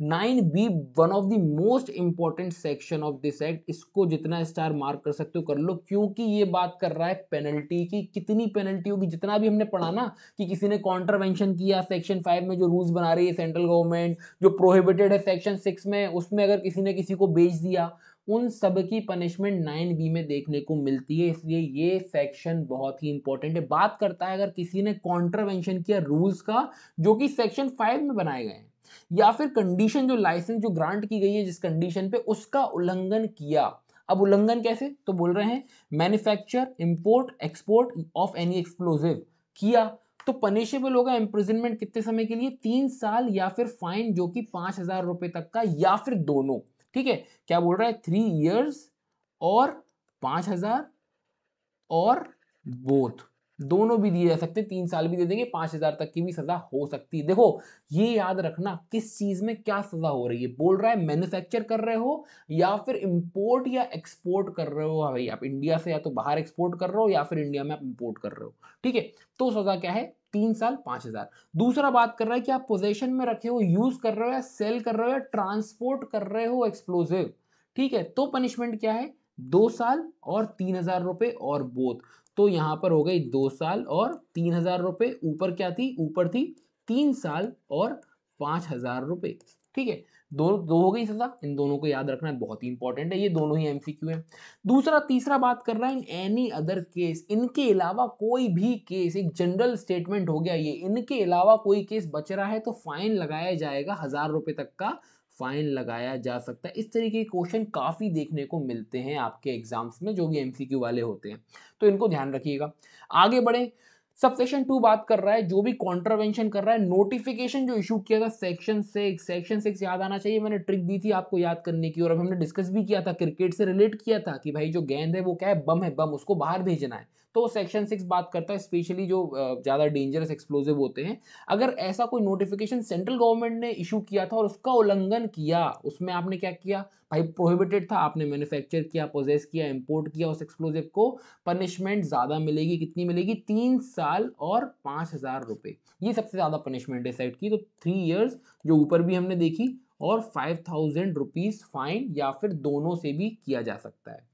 nine B one of the most important section of this act इसको जितना स्टार मार्क कर सकते हो कर लो क्योंकि ये बात कर रहा है पेनल्टी की कितनी पेनल्टी होगी जितना भी हमने पढ़ा ना कि किसी ने कॉन्ट्रावेंशन किया सेक्शन फाइव में जो रूल्स बना रही है सेंट्रल गवर्नमेंट जो प्रोहिबिटेड है सेक्शन सिक्स में उसमें अगर किसी ने किसी को बेच दिया उन सब की पनिशमेंट नाइन बी में देखने को मिलती है इसलिए ये सेक्शन बहुत ही इंपॉर्टेंट है बात करता है अगर किसी ने कॉन्ट्रावेंशन किया रूल्स का जो कि सेक्शन फाइव में बनाए गए हैं या फिर कंडीशन जो लाइसेंस जो ग्रांट की गई है जिस कंडीशन पे उसका उल्लंघन किया अब उल्लंघन कैसे तो बोल रहे हैं manufacture import export of any explosive किया तो पनिशेबल होगा एम्प्रिजनमेंट कितने समय के लिए तीन साल या फिर फाइन जो कि पांच हजार रुपए तक का या फिर दोनों ठीक है क्या बोल रहा है थ्री ईयर्स और पाँच हजार और बोथ दोनों भी दिए जा सकते हैं तीन साल भी दे देंगे पांच हजार तक की भी सजा हो सकती है देखो ये याद रखना किस चीज में क्या सजा हो रही है बोल रहा है मैन्युफैक्चर कर रहे हो या फिर इंपोर्ट या एक्सपोर्ट कर रहे हो हाँ भाई आप इंडिया से या तो बाहर एक्सपोर्ट कर रहे हो या फिर इंडिया में आप इंपोर्ट कर रहे हो ठीक है तो सजा क्या है तीन साल पांच हजार दूसरा बात कर रहा है कि आप पोजेशन में रखे हो यूज कर रहे हो या सेल कर रहे हो या ट्रांसपोर्ट कर रहे हो एक्सप्लोजिव ठीक है तो पनिशमेंट क्या है दो साल और तीन हजार रुपए और बोथ तो यहाँ पर हो गई दो साल और तीन हजार रुपये ऊपर क्या थी ऊपर थी तीन साल और पाँच हजार रुपये ठीक है दोनों दो हो गई सजा इन दोनों को याद रखना बहुत ही इंपॉर्टेंट है ये दोनों ही एमसीक्यू हैं दूसरा तीसरा बात कर रहा है इन एनी अदर केस इनके अलावा कोई भी केस एक जनरल स्टेटमेंट हो गया ये इनके अलावा कोई केस बच रहा है तो फाइन लगाया जाएगा हजार रुपए तक का फाइन लगाया जा सकता है इस तरीके के क्वेश्चन काफ़ी देखने को मिलते हैं आपके एग्जाम्स में जो भी एमसीक्यू वाले होते हैं तो इनको ध्यान रखिएगा आगे बढ़े सब सेक्शन टू बात कर रहा है जो भी कॉन्ट्रावेंशन कर रहा है नोटिफिकेशन जो इशू किया था सेक्शन सिक्स सेक्शन सिक्स याद आना चाहिए मैंने ट्रिक दी थी आपको याद करने की और अब हमने डिस्कस भी किया था क्रिकेट से रिलेट किया था कि भाई जो गेंद है वो क्या है बम है बम उसको बाहर भेजना है तो सेक्शन सिक्स बात करता है स्पेशली जो ज़्यादा डेंजरस एक्सप्लोजिव होते हैं अगर ऐसा कोई नोटिफिकेशन सेंट्रल गवर्नमेंट ने इशू किया था और उसका उल्लंघन किया उसमें आपने क्या किया भाई प्रोहिबिटेड था आपने मैन्युफैक्चर किया पोजेस किया इंपोर्ट किया उस एक्सप्लोजिव को पनिशमेंट ज़्यादा मिलेगी कितनी मिलेगी तीन साल और पाँच हज़ार रुपये ये सबसे ज़्यादा पनिशमेंट डिसाइड की तो थ्री ईयर्स जो ऊपर भी हमने देखी और फाइव थाउजेंड रुपीज़ फाइन या फिर दोनों से भी किया जा सकता है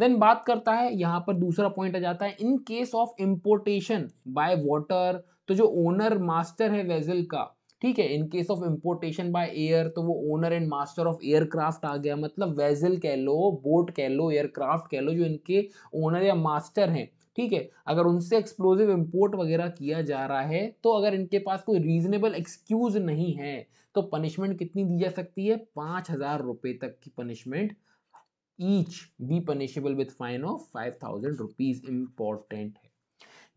देन बात करता है यहाँ पर दूसरा पॉइंट आ जाता है in case of importation by water तो जो ओनर मास्टर है वेजल का ठीक है in case of importation by air तो वो owner and master of aircraft आ गया मतलब वेजल कह लो बोट कह लो एयरक्राफ्ट कह लो जो इनके ओनर या मास्टर हैं ठीक है अगर उनसे एक्सप्लोजिव इम्पोर्ट वगैरह किया जा रहा है तो अगर इनके पास कोई रीजनेबल एक्सक्यूज नहीं है तो पनिशमेंट कितनी दी जा सकती है पाँच हज़ार रुपये तक की punishment each be punishable with fine of five thousand rupees important है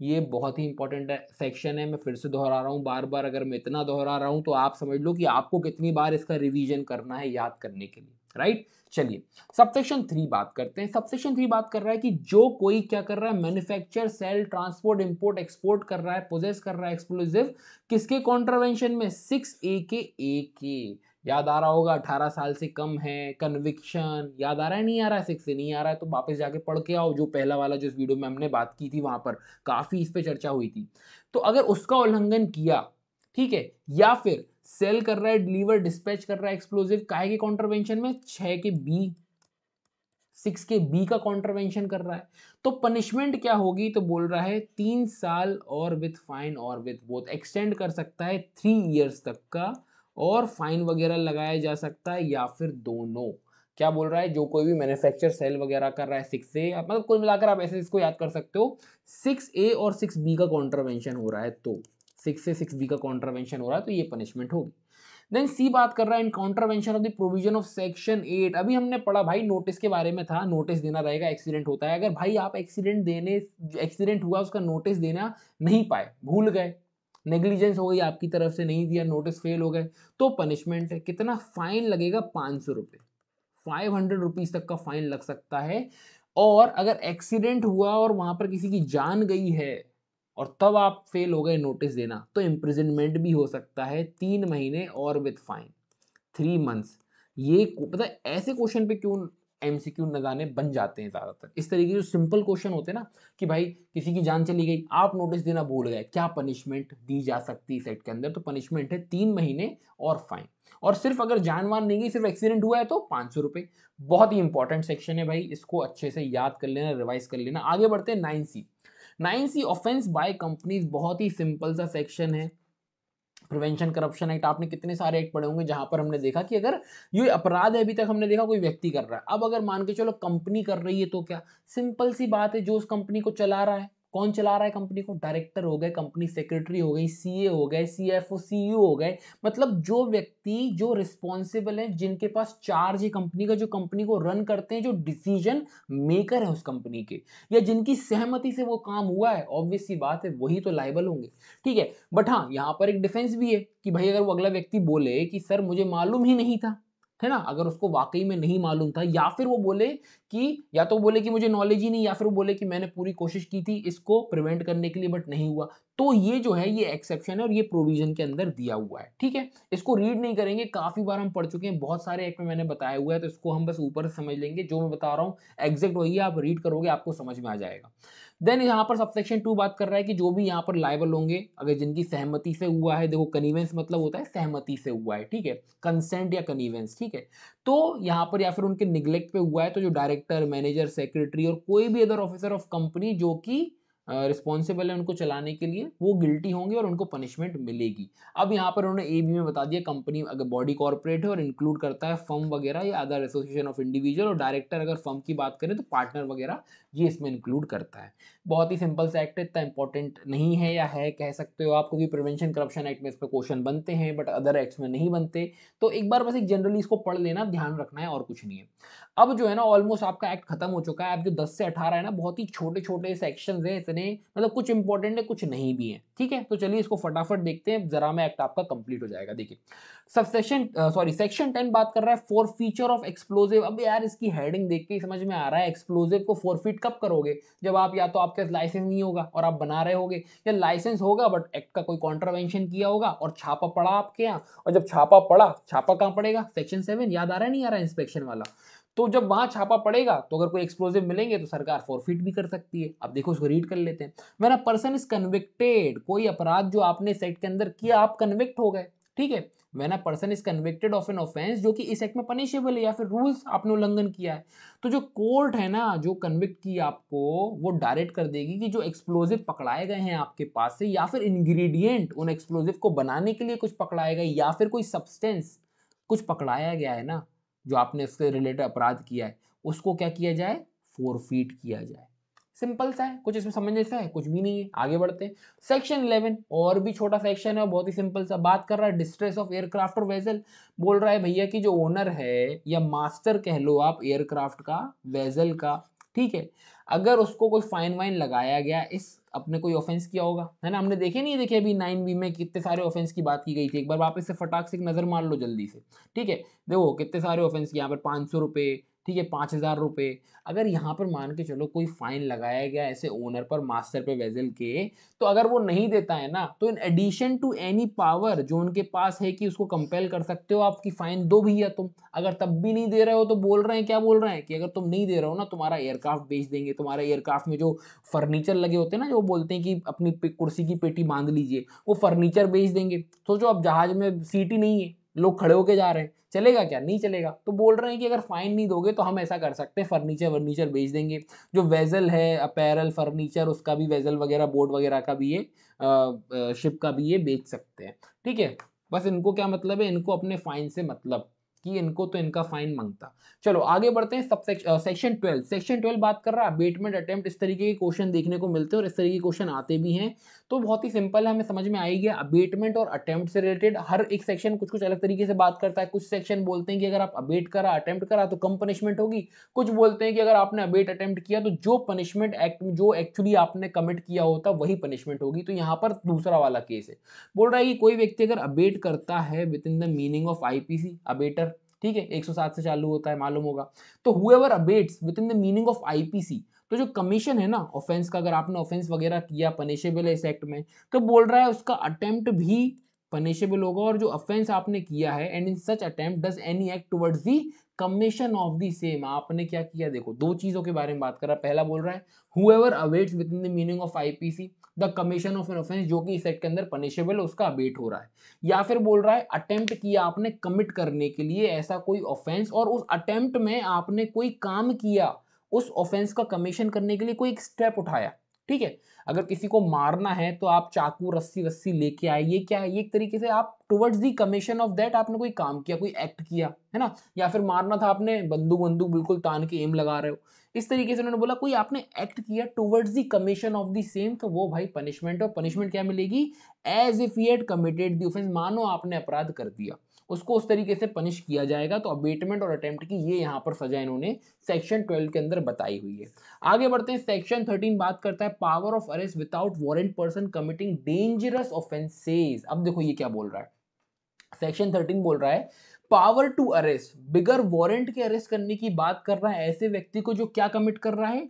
ये बहुत ही इंपॉर्टेंट सेक्शन है मैं फिर से दोहरा रहा हूँ बार बार अगर मैं इतना दोहरा रहा हूँ तो आप समझ लो कि आपको कितनी बार इसका रिविजन करना है याद करने के लिए राइट चलिए सबसेक्शन थ्री बात करते हैं सबसेक्शन थ्री बात कर रहा है कि जो कोई क्या कर रहा है manufacture sale transport import export कर रहा है पोजेस कर रहा है एक्सक्लूसिव किसके कॉन्ट्रावेंशन में सिक्स ए के ए के याद आ रहा होगा अठारह साल से कम है कन्विक्शन याद आ रहा है नहीं आ रहा है सिक्स से नहीं आ रहा है तो वापस जाके पढ़ के आओ जो पहला वाला जिस वीडियो में हमने बात की थी वहां पर काफ़ी इस पर चर्चा हुई थी तो अगर उसका उल्लंघन किया ठीक है या फिर सेल कर रहा है डिलीवर डिस्पैच कर रहा है एक्सप्लोजिव काहे के कॉन्ट्रवेंशन में छ के बी सिक्स के बी का कॉन्ट्रवेंशन कर रहा है तो पनिशमेंट क्या होगी तो बोल रहा है तीन साल और विथ फाइन और विथ बोथ एक्सटेंड कर सकता है थ्री ईयर्स तक का और फाइन वगैरह लगाया जा सकता है या फिर दोनों क्या बोल रहा है जो कोई भी मैन्युफैक्चर सेल वगैरह कर रहा है सिक्स ए मतलब कुल मिलाकर आप ऐसे इसको याद कर सकते हो सिक्स ए और सिक्स बी का कॉन्ट्रावेंशन हो रहा है तो सिक्स ए सिक्स बी का कॉन्ट्रावेंशन हो रहा है तो ये पनिशमेंट होगी देन सी बात कर रहा है in contravention of the provision of section eight अभी हमने पढ़ा भाई नोटिस के बारे में था नोटिस देना रहेगा एक्सीडेंट होता है अगर भाई आप एक्सीडेंट देने एक्सीडेंट हुआ उसका नोटिस देना नहीं पाए भूल गए नेग्लिजेंस हो गई आपकी तरफ से नहीं दिया नोटिस फेल हो गए तो पनिशमेंट है कितना फाइन लगेगा पाँच सौ रुपये फाइव हंड्रेड रुपीज़ तक का फाइन लग सकता है और अगर एक्सीडेंट हुआ और वहाँ पर किसी की जान गई है और तब आप फेल हो गए नोटिस देना तो इम्प्रिजनमेंट भी हो सकता है तीन महीने और विथ फाइन थ्री मंथ्स ये पता मतलब है ऐसे क्वेश्चन पे क्यों एमसीक्यू लगाने बन जाते हैं ज़्यादातर इस तरीके जो सिंपल क्वेश्चन होते हैं ना कि भाई किसी की जान चली गई आप नोटिस देना भूल गए क्या पनिशमेंट दी जा सकती है सेट के अंदर तो पनिशमेंट है तीन महीने और फाइन और सिर्फ अगर जान वान नहीं गई सिर्फ एक्सीडेंट हुआ है तो पाँच सौ रुपए बहुत ही इंपॉर्टेंट सेक्शन है भाई इसको अच्छे से याद कर लेना रिवाइज कर लेना आगे बढ़ते हैं nine C nine C offence by companies बहुत ही सिंपल सा सेक्शन है प्रिवेंशन करप्शन एक्ट आपने कितने सारे एक्ट पढ़े होंगे जहां पर हमने देखा कि अगर ये अपराध है अभी तक हमने देखा कोई व्यक्ति कर रहा है अब अगर मान के चलो कंपनी कर रही है तो क्या सिंपल सी बात है जो उस कंपनी को चला रहा है कौन चला रहा है कंपनी को डायरेक्टर हो गए कंपनी सेक्रेटरी हो गई सीए हो गए सीएफओ सीईओ e हो गए मतलब जो व्यक्ति जो रिस्पॉन्सिबल है जिनके पास चार्ज है कंपनी का जो कंपनी को रन करते हैं जो डिसीजन मेकर है उस कंपनी के या जिनकी सहमति से वो काम हुआ है ऑब्वियस सी बात है वही तो लाइबल होंगे ठीक है बट हाँ यहाँ पर एक डिफेंस भी है कि भाई अगर वो अगला व्यक्ति बोले कि सर मुझे मालूम ही नहीं था है ना अगर उसको वाकई में नहीं मालूम था या फिर वो बोले कि या तो बोले कि मुझे नॉलेज ही नहीं या फिर वो बोले कि मैंने पूरी कोशिश की थी इसको प्रिवेंट करने के लिए बट नहीं हुआ तो ये जो है ये एक्सेप्शन है और ये प्रोविजन के अंदर दिया हुआ है ठीक है इसको रीड नहीं करेंगे काफ़ी बार हम पढ़ चुके हैं बहुत सारे एक्ट में मैंने बताया हुआ है तो इसको हम बस ऊपर से समझ लेंगे जो मैं बता रहा हूँ एग्जैक्ट वही आप रीड करोगे आपको समझ में आ जाएगा देन यहाँ पर सबसेक्शन टू बात कर रहा है कि जो भी यहाँ पर लाइबल होंगे अगर जिनकी सहमति से हुआ है देखो कनिवेंस मतलब होता है सहमति से हुआ है ठीक है कंसेंट या कनिवेंस ठीक है तो यहाँ पर या फिर उनके निग्लेक्ट पे हुआ है तो जो डायरेक्टर मैनेजर सेक्रेटरी और कोई भी अदर ऑफिसर ऑफ कंपनी जो कि रिस्पॉन्सिबल है उनको चलाने के लिए वो गिल्टी होंगे और उनको पनिशमेंट मिलेगी अब यहाँ पर उन्होंने ए बी में बता दिया कंपनी अगर बॉडी कॉर्पोरेट है और इंक्लूड करता है फर्म वगैरह या अदर एसोसिएशन ऑफ इंडिविजुअल और डायरेक्टर अगर फर्म की बात करें तो पार्टनर वगैरह ये इसमें इंक्लूड करता है बहुत ही सिंपल सा एक्ट है इतना इंपॉर्टेंट नहीं है या है कह सकते हो आप क्योंकि प्रिवेंशन करप्शन एक्ट में इस पर क्वेश्चन बनते हैं बट अदर एक्ट्स में नहीं बनते तो एक बार बस एक जनरली इसको पढ़ लेना ध्यान रखना है और कुछ नहीं है अब जो है ना ऑलमोस्ट आपका एक्ट खत्म हो चुका है आप जो दस से अठारह है ना बहुत ही छोटे छोटे सेक्शन है इतने मतलब कुछ इंपॉर्टेंट है कुछ नहीं भी है ठीक है तो चलिए इसको फटाफट देखते हैं ज़रा में एक्ट आपका कंप्लीट हो जाएगा देखिए सब सॉरी सेक्शन टेन बात कर रहा है फोर फीचर ऑफ एक्सप्लोजिव अब यार इसकी हेडिंग देख के समझ में आ रहा है एक्सप्लोजिव को फोरफिट कब करोगे जब आप या तो आपके लाइसेंस नहीं होगा और आप बना रहे होगे या लाइसेंस होगा बट एक्ट का कोई कॉन्ट्रावेंशन किया होगा और छापा पड़ा आपके यहाँ और जब छापा पड़ा छापा कहाँ पड़ेगा सेक्शन सेवन याद आ रहा है नहीं आ रहा है इंस्पेक्शन वाला तो जब वहाँ छापा पड़ेगा तो अगर कोई एक्सप्लोजिव मिलेंगे तो सरकार फॉरफिट भी कर सकती है अब देखो उसको रीड कर लेते हैं मेरा पर्सन इज कन्विक्टेड कोई अपराध जो आपने सेट के अंदर किया आप कन्विक्ट हो गए ठीक है when a person is convicted of an offence जो कि इस एक्ट में पनिशेबल है या फिर रूल्स आपने उल्लंघन किया है तो जो कोर्ट है ना जो कन्विक्ट किया आपको वो डायरेक्ट कर देगी कि जो एक्सप्लोजिव पकड़ाए गए हैं आपके पास से या फिर इंग्रेडिएंट उन एक्सप्लोजिव को बनाने के लिए कुछ पकड़ाए गए या फिर कोई सब्सटेंस कुछ पकड़ाया गया है ना जो आपने उससे रिलेटेड अपराध किया है उसको क्या किया जाए फोरफीट किया जाए सिंपल सा है कुछ इसमें समझने सा है कुछ भी नहीं है आगे बढ़ते हैं सेक्शन 11 और भी छोटा सेक्शन है बहुत ही सिंपल सा बात कर रहा है डिस्ट्रेस ऑफ एयरक्राफ्ट और वेजल बोल रहा है भैया कि जो ओनर है या मास्टर कह लो आप एयरक्राफ्ट का वेजल का ठीक है अगर उसको कोई फाइन वाइन लगाया गया इस अपने कोई ऑफेंस किया होगा है ना हमने देखे नहीं देखे अभी नाइन बी में कितने सारे ऑफेंस की बात की गई थी एक बार वापस से फटाक से एक नज़र मार लो जल्दी से ठीक है देखो कितने सारे ऑफेंस यहाँ पर पाँच सौ रुपये ठीक है पाँच हज़ार रुपये अगर यहाँ पर मान के चलो कोई फाइन लगाया गया ऐसे ओनर पर मास्टर पे वेजल के तो अगर वो नहीं देता है ना तो in addition to any power जो उनके पास है कि उसको कंपेल कर सकते हो आपकी फाइन दो भैया तुम अगर तब भी नहीं दे रहे हो तो बोल रहे हैं क्या बोल रहे हैं कि अगर तुम नहीं दे रहे हो ना तुम्हारा एयरक्राफ्ट बेच देंगे तुम्हारा एयरक्राफ्ट में जो फर्नीचर लगे होते हैं ना जो बोलते हैं कि अपनी कुर्सी की पेटी बांध लीजिए वो फर्नीचर बेच देंगे सोचो अब जहाज में सीट ही नहीं है लोग खड़े होके जा रहे हैं चलेगा क्या नहीं चलेगा तो बोल रहे हैं कि अगर फाइन नहीं दोगे तो हम ऐसा कर सकते हैं फर्नीचर वर्नीचर बेच देंगे जो वेजल है अपैरल फर्नीचर उसका भी वेजल वगैरह बोर्ड वगैरह का भी ये शिप का भी ये बेच सकते हैं ठीक है बस इनको क्या मतलब है इनको अपने फाइन से मतलब कि इनको तो इनका फाइन मांगता चलो आगे बढ़ते हैं sub section twelve section twelve बात कर रहा है अबेटमेंट अटेम्प्ट इस तरीके के क्वेश्चन देखने को मिलते हैं और इस तरीके के क्वेश्चन आते भी हैं तो बहुत ही सिंपल है हमें समझ में आई गया अबेटमेंट और अटेम्प्ट से रिलेटेड हर एक सेक्शन कुछ कुछ अलग तरीके से बात करता है कुछ सेक्शन बोलते हैं कि अगर आप अबेट करा अटैम्प्ट करा तो कम पनिशमेंट होगी कुछ बोलते हैं कि अगर आपने अबेट अटैम्प्ट किया तो जो पनिशमेंट एक्ट जो एक्चुअली आपने कमिट किया होता वही पनिशमेंट होगी तो यहाँ पर दूसरा वाला केस है बोल रहा है कि कोई व्यक्ति अगर अबेट करता है within the meaning of I abettor ठीक है 107 से चालू होता है मालूम होगा तो whoever abets within the meaning of IPC तो जो कमीशन है ना ऑफेंस का अगर आपने ऑफेंस वगैरह किया पनिशेबल है इस एक्ट में तो बोल रहा है उसका अटेम्प्ट भी पनिशेबल होगा और जो ऑफेंस आपने किया है and in such attempt does any act towards the commission of the same आपने क्या किया देखो दो चीज़ों के बारे में बात कर रहा है पहला बोल रहा है whoever abets within the meaning of IPC the commission of an offence जो कि इस एक्ट के अंदर पनिशेबल उसका अवेट हो रहा है या फिर बोल रहा है अटेम्प्ट किया आपने कमिट करने के लिए ऐसा कोई ऑफेंस और उस अटेम्प्ट में आपने कोई काम किया उस ऑफेंस का कमीशन करने के लिए कोई एक स्टेप उठाया ठीक है अगर किसी को मारना है तो आप चाकू रस्सी वस्सी लेके आए ये क्या है ये एक तरीके से आप towards the commission of that आपने कोई काम किया कोई एक्ट किया है ना या फिर मारना था आपने बंदूक बंदूक बिल्कुल तान के एम लगा रहे हो इस तरीके से उन्होंने बोला कोई आपने एक्ट किया towards the commission of the same तो वो भाई पनिशमेंट और पनिशमेंट क्या मिलेगी as if you had committed the offence मानो आपने अपराध कर दिया उसको उस तरीके से पनिश किया जाएगा तो अबेटमेंट और अटैम्प्ट की ये यहाँ पर सजा इन्होंने सेक्शन ट्वेल्व के अंदर बताई हुई है आगे बढ़ते हैं सेक्शन थर्टीन बात करता है power of arrest without warrant person committing dangerous offences अब देखो ये क्या बोल रहा है सेक्शन थर्टीन बोल रहा है पावर टू अरेस्ट बिगर वॉरेंट के अरेस्ट करने की बात कर रहा है ऐसे व्यक्ति को जो क्या कमिट कर रहा है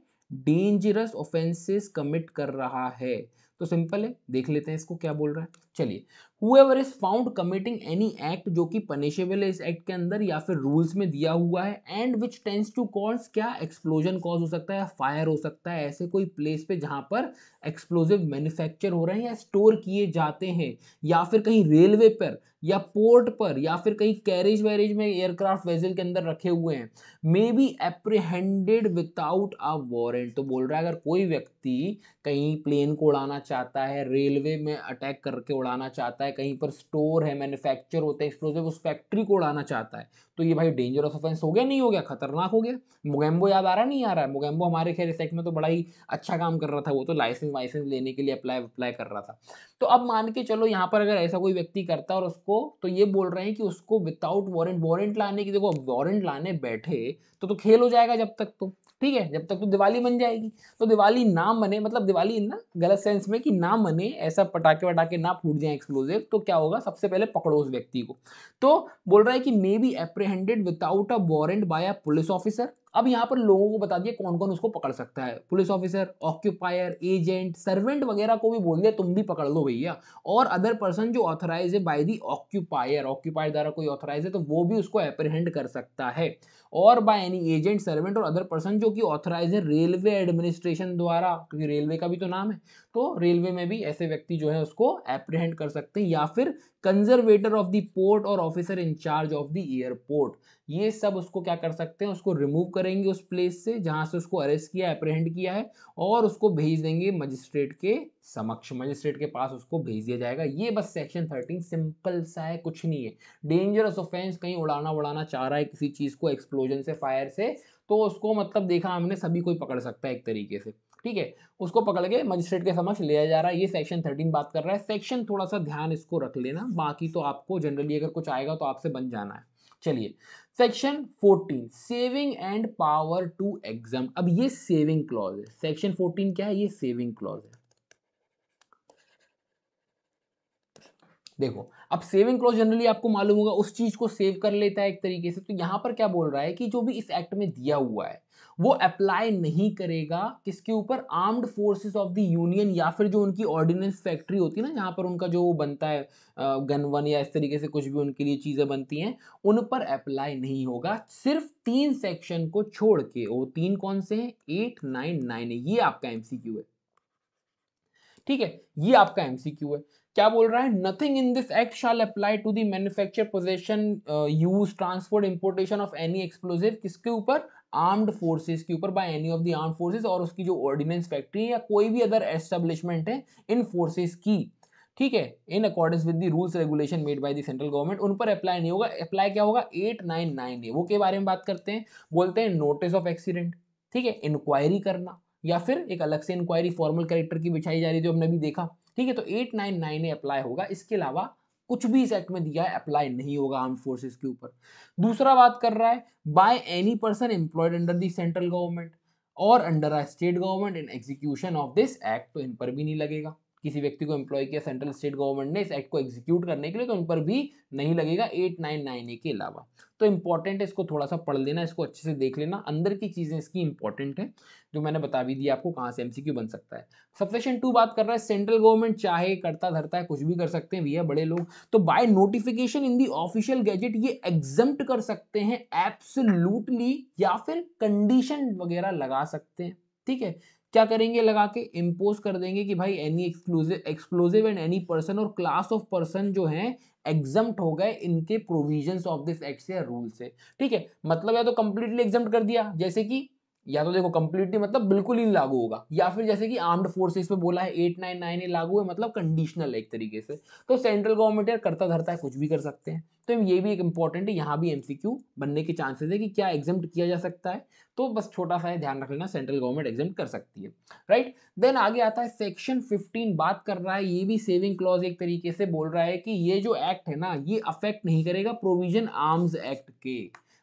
डेंजरस ऑफेंसेस कमिट कर रहा है तो सिंपल है देख लेते हैं इसको क्या बोल रहा है चलिए whoever is found committing any act जो कि पनिशेबल है इस एक्ट के अंदर या फिर रूल्स में दिया हुआ है and which tends to cause क्या एक्सप्लोजन कॉज हो सकता है या फायर हो सकता है ऐसे कोई प्लेस पे जहाँ पर एक्सप्लोजिव मैन्युफैक्चर हो रहे हैं या स्टोर किए जाते हैं या फिर कहीं रेलवे पर या पोर्ट पर या फिर कहीं कैरेज वैरेज में एयरक्राफ्ट वेजल के अंदर रखे हुए हैं may be apprehended without a warrant तो बोल रहा है अगर कोई व्यक्ति कहीं प्लेन को उड़ाना चाहता है रेलवे में अटैक करके उड़ाना चाहता है है कहीं पर स्टोर है मैन्युफैक्चर होता है एक्सप्लोजिव उस फैक्ट्री को उड़ाना चाहता है तो ये भाई डेंजरस ऑफेंस हो गया नहीं हो गया खतरनाक हो गया मोगेम्बो याद आ रहा नहीं आ रहा है मोगेम्बो हमारे खैर सेक्ट में तो बड़ा ही अच्छा काम कर रहा था वो तो लाइसेंस वाइसेंस लेने के लिए अप्लाई अप्लाई कर रहा था तो अब मान के चलो यहाँ पर अगर ऐसा कोई व्यक्ति करता और उसको तो ये बोल रहे हैं कि उसको विदाउट वारंट वारंट लाने की देखो वारंट लाने बैठे तो तो खेल हो जाएगा जब तक तो ठीक है जब तक तो दिवाली बन जाएगी तो दिवाली ना बने मतलब दिवाली इन ना गलत सेंस में कि ना बने ऐसा पटाखे वटाखे ना फूट जाए एक्सप्लोजिव तो क्या होगा सबसे पहले पकड़ो उस व्यक्ति को तो बोल रहा है कि मे बी अप्रे apprehended without a warrant by a police officer अब यहाँ पर लोगों को बता दिया कौन कौन उसको पकड़ सकता है police officer occupier agent servant वगैरह को भी बोल दिया तुम भी पकड़ लो भैया और अदर पर्सन जो ऑथराइज है बाय दी ऑक्यूपायर ऑक्यूपायर द्वारा कोई ऑथराइज है तो वो भी उसको अप्रिहेंड कर सकता है और बाय एनी एजेंट सर्वेंट और अदर पर्सन जो कि ऑथराइज है रेलवे एडमिनिस्ट्रेशन द्वारा क्योंकि रेलवे का भी तो नाम है तो रेलवे में भी ऐसे व्यक्ति जो है उसको अप्रिहेंड कर सकते हैं या फिर कंजर्वेटर ऑफ द पोर्ट और officer in charge of the airport ये सब उसको क्या कर सकते हैं उसको रिमूव करें करेंगे उस प्लेस से जहाँ से उसको अरेस्ट किया अप्रहेंड किया है और उसको भेज देंगे मजिस्ट्रेट के समक्ष मजिस्ट्रेट के पास उसको भेज दिया जाएगा ये बस सेक्शन थर्टीन सिंपल सा है कुछ नहीं है डेंजरस ऑफेंस कहीं उड़ाना उड़ाना चाह रहा है किसी चीज़ को एक्सप्लोजन से फायर से तो उसको मतलब देखा हमने सभी कोई पकड़ सकता है एक तरीके से ठीक है उसको पकड़ के मजिस्ट्रेट के समक्ष लिया जा रहा है ये सेक्शन थर्टीन बात कर रहा है सेक्शन थोड़ा सा ध्यान इसको रख लेना बाकी तो आपको जनरली अगर कुछ आएगा तो आपसे बन जाना है चलिए section 14 saving and power to exempt अब ये सेविंग क्लॉज है सेक्शन 14 क्या है ये सेविंग क्लॉज है देखो अब सेविंग क्लॉज जनरली आपको मालूम होगा उस चीज को सेव कर लेता है एक तरीके से तो यहां पर क्या बोल रहा है कि जो भी इस एक्ट में दिया हुआ है वो अप्लाई नहीं करेगा किसके ऊपर armed forces of the union या फिर जो उनकी ऑर्डिनेंस फैक्ट्री होती है ना यहाँ पर उनका जो बनता है गन वन या इस तरीके से कुछ भी उनके लिए चीज़ें बनती हैं उन पर अप्लाई नहीं होगा सिर्फ तीन सेक्शन को छोड़ के वो तीन कौन से हैं एट नाइन नाइन है ये आपका एम है ठीक है ये आपका एम है क्या बोल रहा है nothing in this act shall apply to the manufacture possession use transport importation of any explosive किसके ऊपर आर्म्ड फोर्सेस के ऊपर by any of the armed forces और उसकी जो ऑर्डिनेंस फैक्ट्री या कोई भी अदर एस्टेब्लिशमेंट है इन फोर्सेस की ठीक है in according with the rules regulation made by the central government उन पर अप्लाई नहीं होगा अप्लाई क्या होगा एट नाइन नाइन ए वो के बारे में बात करते हैं बोलते हैं नोटिस ऑफ एक्सीडेंट ठीक है इंक्वायरी करना या फिर एक अलग से इंक्वायरी फॉर्मल करेक्टर की बिछाई जा रही है जो हमने भी देखा ठीक है तो eight nine nine A apply होगा इसके अलावा कुछ भी इस एक्ट में दिया है अप्लाई नहीं होगा आर्म फोर्सेस के ऊपर दूसरा बात कर रहा है by any person employed under the central government और under a state government in execution of this act तो इन पर भी नहीं लगेगा किसी व्यक्ति को एम्प्लॉय किया सेंट्रल स्टेट गवर्नमेंट ने इस एक्ट को एग्जीक्यूट करने के लिए तो उन पर भी नहीं लगेगा एट नाइन नाइन ए के अलावा तो इंपॉर्टेंट है इसको थोड़ा सा पढ़ लेना इसको अच्छे से देख लेना अंदर की चीज़ें इसकी इंपॉर्टेंट है जो मैंने बता भी दिया आपको कहाँ से एम बन सकता है सबसेक्शन टू बात कर रहा है सेंट्रल गवर्नमेंट चाहे करता धरता है कुछ भी कर सकते हैं भैया बड़े लोग तो by notification in the official gazette ये एग्जम्प्ट कर सकते हैं एप्सलूटली या फिर कंडीशन वगैरह लगा सकते हैं ठीक है क्या करेंगे लगा के इम्पोज कर देंगे कि भाई any exclusive exclusive and any person और क्लास ऑफ पर्सन जो है एग्जाम हो गए इनके प्रोविजन ऑफ दिस एक्ट से रूल से ठीक है मतलब या तो कंप्लीटली एग्जाम कर दिया जैसे कि या तो देखो कंप्लीटली मतलब बिल्कुल ही लागू होगा या फिर जैसे कि आर्म्ड फोर्सेस पे बोला है एट नाइन नाइन ए लागू है मतलब कंडीशनल है एक तरीके से तो सेंट्रल गवर्नमेंट यार करता धरता है कुछ भी कर सकते हैं तो ये भी एक इंपॉर्टेंट है यहाँ भी एमसीक्यू बनने के चांसेस है कि क्या एग्जाम किया जा सकता है तो बस छोटा सा ध्यान रख लेना सेंट्रल गवर्नमेंट एग्जाम कर सकती है राइट देन आगे आता है सेक्शन फिफ्टीन बात कर रहा है ये भी सेविंग क्लॉज एक तरीके से बोल रहा है कि ये जो एक्ट है ना ये अफेक्ट नहीं करेगा प्रोविजन आर्म्स एक्ट के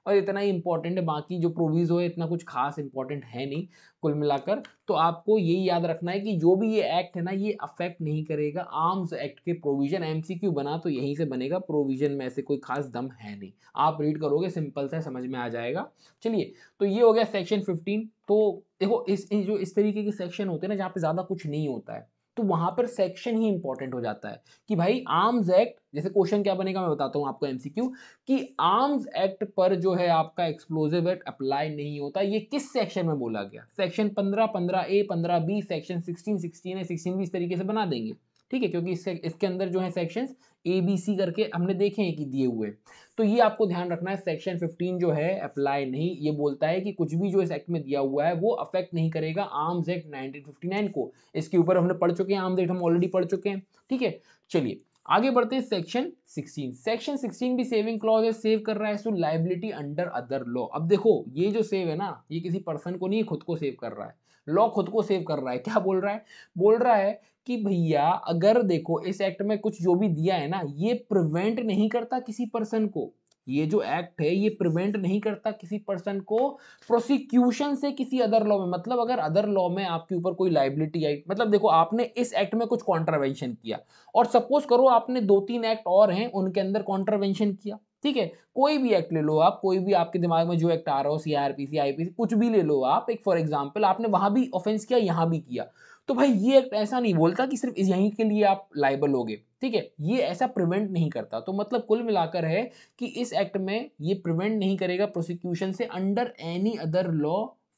और इतना ही इंपॉर्टेंट है बाकी जो प्रोविज़ो है इतना कुछ खास इंपॉर्टेंट है नहीं कुल मिलाकर तो आपको यही याद रखना है कि जो भी ये एक्ट है ना ये अफेक्ट नहीं करेगा आर्म्स एक्ट के प्रोविज़न एमसीक्यू बना तो यहीं से बनेगा प्रोविज़न में ऐसे कोई खास दम है नहीं आप रीड करोगे सिंपल सा समझ में आ जाएगा चलिए तो ये हो गया सेक्शन फिफ्टीन तो देखो इस, इस जो इस तरीके के सेक्शन होते हैं ना जहाँ पे ज़्यादा कुछ नहीं होता है तो वहां पर सेक्शन ही इंपॉर्टेंट हो जाता है कि भाई आर्म्स एक्ट जैसे क्वेश्चन क्या बनेगा मैं बताता हूं आपको एमसीक्यू कि आर्म्स एक्ट पर जो है आपका एक्सप्लोजिव एक्ट अप्लाई नहीं होता ये किस सेक्शन में बोला गया सेक्शन पंद्रह पंद्रह ए पंद्रह बी सेक्शन सिक्सटीन सिक्सटीन है सिक्सटीन भी इस तरीके से बना देंगे ठीक है क्योंकि इसके इसके अंदर जो है सेक्शंस ए बी सी करके हमने देखे हैं कि दिए हुए तो ये आपको ध्यान रखना है सेक्शन 15 जो है अप्लाई नहीं ये बोलता है कि कुछ भी जो इस एक्ट में दिया हुआ है वो अफेक्ट नहीं करेगा आर्म्स एक्ट 1959 को इसके ऊपर हमने पढ़ चुके हैं आर्म्स एक्ट हम ऑलरेडी पढ़ चुके हैं ठीक है चलिए आगे बढ़ते हैं सेक्शन 16 सेक्शन 16 भी सेविंग क्लॉज है सेव कर रहा है so liability under other law अब देखो ये जो सेव है ना ये किसी पर्सन को नहीं खुद को सेव कर रहा है लॉ खुद को सेव कर रहा है क्या बोल रहा है बोल रहा है कि भैया अगर देखो इस एक्ट में कुछ जो भी दिया है ना ये प्रिवेंट नहीं करता किसी पर्सन को ये जो एक्ट है ये प्रिवेंट नहीं करता किसी पर्सन को प्रोसिक्यूशन से किसी अदर लॉ में मतलब अगर अदर लॉ में आपके ऊपर कोई लाइबिलिटी आई मतलब देखो आपने इस एक्ट में कुछ कॉन्ट्रावेंशन किया और सपोज करो आपने दो तीन एक्ट और हैं उनके अंदर कॉन्ट्रावेंशन किया ठीक है कोई भी एक्ट ले लो आप कोई भी आपके दिमाग में जो एक्ट आ रहा हो सी आर आई कुछ भी ले लो आप एक फॉर एग्जाम्पल आपने वहां भी ऑफेंस किया यहां भी किया तो भाई ये एक्ट ऐसा नहीं बोलता कि सिर्फ यहीं के लिए आप लाइबल हो ठीक है ये ऐसा प्रिवेंट नहीं करता तो मतलब कुल मिलाकर है कि इस एक्ट में ये प्रिवेंट नहीं करेगा प्रोसिक्यूशन से under any other law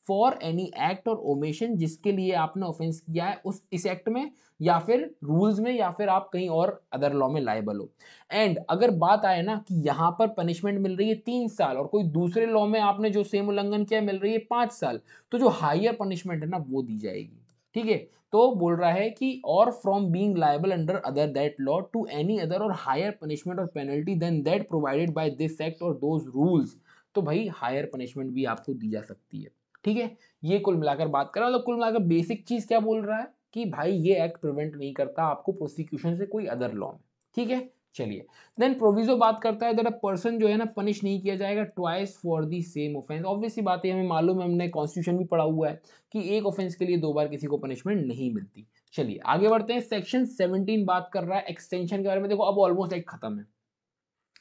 for any act और ओमेशन जिसके लिए आपने ऑफेंस किया है उस इस एक्ट में या फिर रूल्स में या फिर आप कहीं और अदर लॉ में लाइबल हो एंड अगर बात आए ना कि यहाँ पर पनिशमेंट मिल रही है तीन साल और कोई दूसरे लॉ में आपने जो सेम उल्लंघन किया मिल रही है पाँच साल तो जो हायर पनिशमेंट है ना वो दी जाएगी ठीक है तो बोल रहा है कि और from being liable under other that law to any other और हायर पनिशमेंट और penalty than that provided by this act और दोज रूल्स तो भाई हायर पनिशमेंट भी आपको दी जा सकती है ठीक है ये कुल मिलाकर बात करें मतलब कुल मिलाकर बेसिक चीज क्या बोल रहा है कि भाई ये एक्ट प्रिवेंट नहीं करता आपको प्रोसिक्यूशन से कोई अदर लॉ में ठीक है चलिए देन प्रोविजो बात करता है दैट पर्सन जो है ना पनिश नहीं किया जाएगा twice for the same offence obviously बात है हमें मालूम है हमने कॉन्स्टिट्यूशन भी पढ़ा हुआ है कि एक ऑफेंस के लिए दो बार किसी को पनिशमेंट नहीं मिलती चलिए आगे बढ़ते हैं सेक्शन 17 बात कर रहा है एक्सटेंशन के बारे में देखो अब ऑलमोस्ट एक खत्म है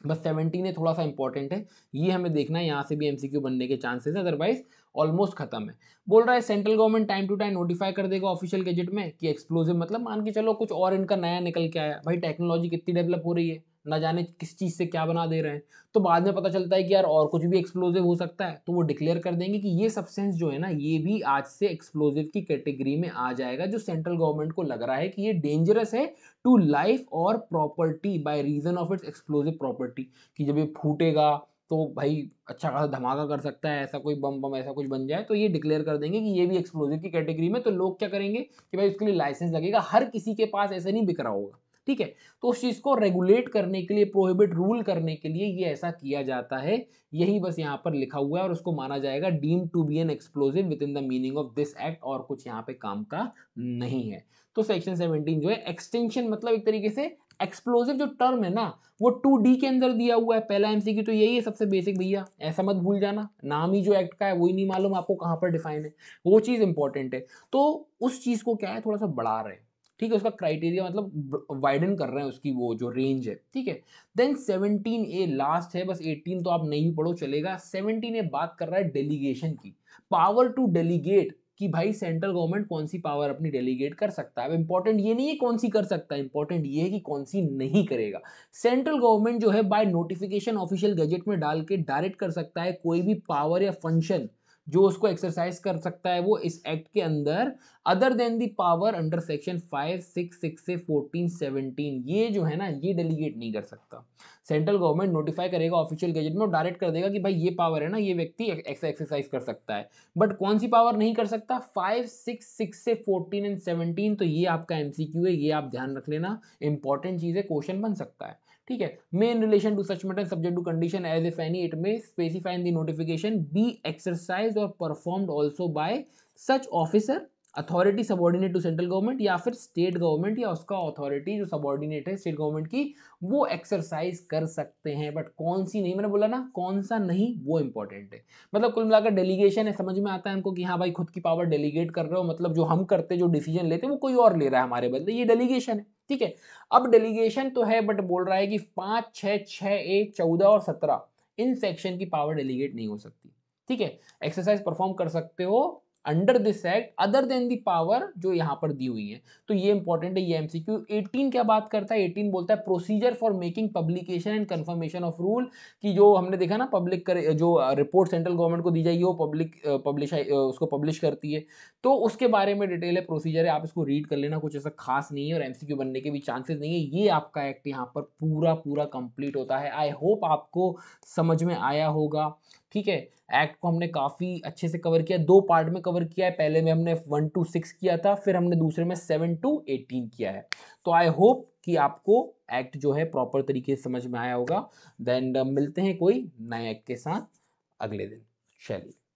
बस सेवेंटीन है थोड़ा सा इंपॉर्टेंट है ये हमें देखना है यहाँ से भी एमसीक्यू बनने के चांसेस है अदरवाइज ऑलमोस्ट खत्म है बोल रहा है central government time to time notify कर देगा ऑफिशियल गजट में कि एक्सप्लोजिव मतलब मान के चलो कुछ और इनका नया निकल के आया भाई टेक्नोलॉजी कितनी डेवलप हो रही है ना जाने किस चीज़ से क्या बना दे रहे हैं तो बाद में पता चलता है कि यार और कुछ भी एक्सप्लोजिव हो सकता है तो वो डिक्लेयर कर देंगे कि ये सब्सटेंस जो है ना ये भी आज से एक्सप्लोजिव की कैटेगरी में आ जाएगा जो सेंट्रल गवर्नमेंट को लग रहा है कि ये डेंजरस है टू लाइफ और property by reason of its explosive property कि जब ये फूटेगा तो भाई अच्छा खासा धमाका कर सकता है ऐसा कोई बम बम ऐसा कुछ बन जाए तो ये डिक्लेयर कर देंगे कि ये भी एक्सप्लोजिव की कैटेगरी में तो लोग क्या करेंगे कि भाई उसके लिए लाइसेंस लगेगा हर किसी के पास ऐसे नहीं बिक रहा होगा ठीक है तो उस चीज़ को रेगुलेट करने के लिए प्रोहिबिट रूल करने के लिए ये ऐसा किया जाता है यही बस यहाँ पर लिखा हुआ है और उसको माना जाएगा deem to be an explosive within the meaning of this act और कुछ यहाँ पे काम का नहीं है तो सेक्शन सेवनटीन जो है एक्सटेंशन मतलब एक तरीके से एक्सप्लोजिव जो टर्म है ना वो टू डी के अंदर दिया हुआ है पहला एमसीक्यू तो यही है सबसे बेसिक भैया ऐसा मत भूल जाना नाम ही जो एक्ट का है वही नहीं मालूम आपको कहाँ पर डिफाइन है वो चीज़ इंपॉर्टेंट है तो उस चीज़ को क्या है थोड़ा सा बढ़ा रहे हैं ठीक है उसका क्राइटेरिया मतलब वाइडन कर रहे हैं उसकी वो जो रेंज है ठीक है देन सेवनटीन ए लास्ट है बस एटीन तो आप नहीं पढ़ो चलेगा सेवनटीन ए बात कर रहा है डेलीगेशन की पावर टू डेलीगेट कि भाई सेंट्रल गवर्नमेंट कौन सी पावर अपनी डेलीगेट कर सकता है अब इंपॉर्टेंट ये नहीं है कौन सी कर सकता है इंपॉर्टेंट ये है कि कौन सी नहीं करेगा सेंट्रल गवर्नमेंट जो है बाय नोटिफिकेशन ऑफिशियल गजट में डाल के डायरेक्ट कर सकता है कोई भी पावर या फंक्शन जो उसको एक्सरसाइज कर सकता है वो इस एक्ट के अंदर other than the power under section five six six से फोर्टीन सेवनटीन ये जो है ना ये डेलीगेट नहीं कर सकता सेंट्रल गवर्नमेंट नोटिफाई करेगा ऑफिशियल गजट में और डायरेक्ट कर देगा कि भाई ये पावर है ना ये व्यक्ति एक्सरसाइज कर सकता है बट कौन सी पावर नहीं कर सकता फाइव सिक्स सिक्स से फोर्टीन एंड सेवनटीन तो ये आपका एम है ये आप ध्यान रख लेना इंपॉर्टेंट चीज़ है क्वेश्चन बन सकता है ठीक है may in relation to such matter subject to condition as if any it may specified in the notification be exercise और performed also by such officer authority subordinate to central government या फिर स्टेट गवर्नमेंट या उसका अथॉरिटी जो सबॉर्डिनेट है स्टेट गवर्नमेंट की वो एक्सरसाइज कर सकते हैं बट कौन सी नहीं मैंने बोला ना कौन सा नहीं वो इंपॉर्टेंट है मतलब कुल मिलाकर डेलीगेशन है समझ में आता है हमको कि हाँ भाई खुद की पावर डेलीगेट कर रहे हो मतलब जो हम करते जो डिसीजन लेते वो कोई और ले रहा है हमारे बदले ये डेलीगेशन है ठीक है अब डेलीगेशन तो है बट बोल रहा है कि पाँच छः छः एक चौदह और सत्रह इन सेक्शन की पावर डेलीगेट नहीं हो सकती ठीक है एक्सरसाइज परफॉर्म कर सकते हो under this act other than the power जो यहाँ पर दी हुई है तो ये इंपॉर्टेंट है ये एमसीक्यू 18 क्या बात करता है 18 बोलता है procedure for making publication and confirmation of rule कि जो हमने देखा ना पब्लिक कर जो रिपोर्ट सेंट्रल गवर्नमेंट को दी जाएगी वो पब्लिक पब्लिश उसको पब्लिश करती है तो उसके बारे में डिटेल है प्रोसीजर है आप इसको रीड कर लेना कुछ ऐसा खास नहीं है और एम बनने के भी चांसेस नहीं है ये आपका एक्ट यहाँ पर पूरा पूरा कंप्लीट होता है आई होप आपको समझ में आया होगा ठीक है एक्ट को हमने काफ़ी अच्छे से कवर किया दो पार्ट में कवर किया है पहले में हमने वन टू सिक्स किया था फिर हमने दूसरे में सेवन टू एटीन किया है तो आई होप कि आपको एक्ट जो है प्रॉपर तरीके से समझ में आया होगा देन uh, मिलते हैं कोई नए एक्ट के साथ अगले दिन चलिए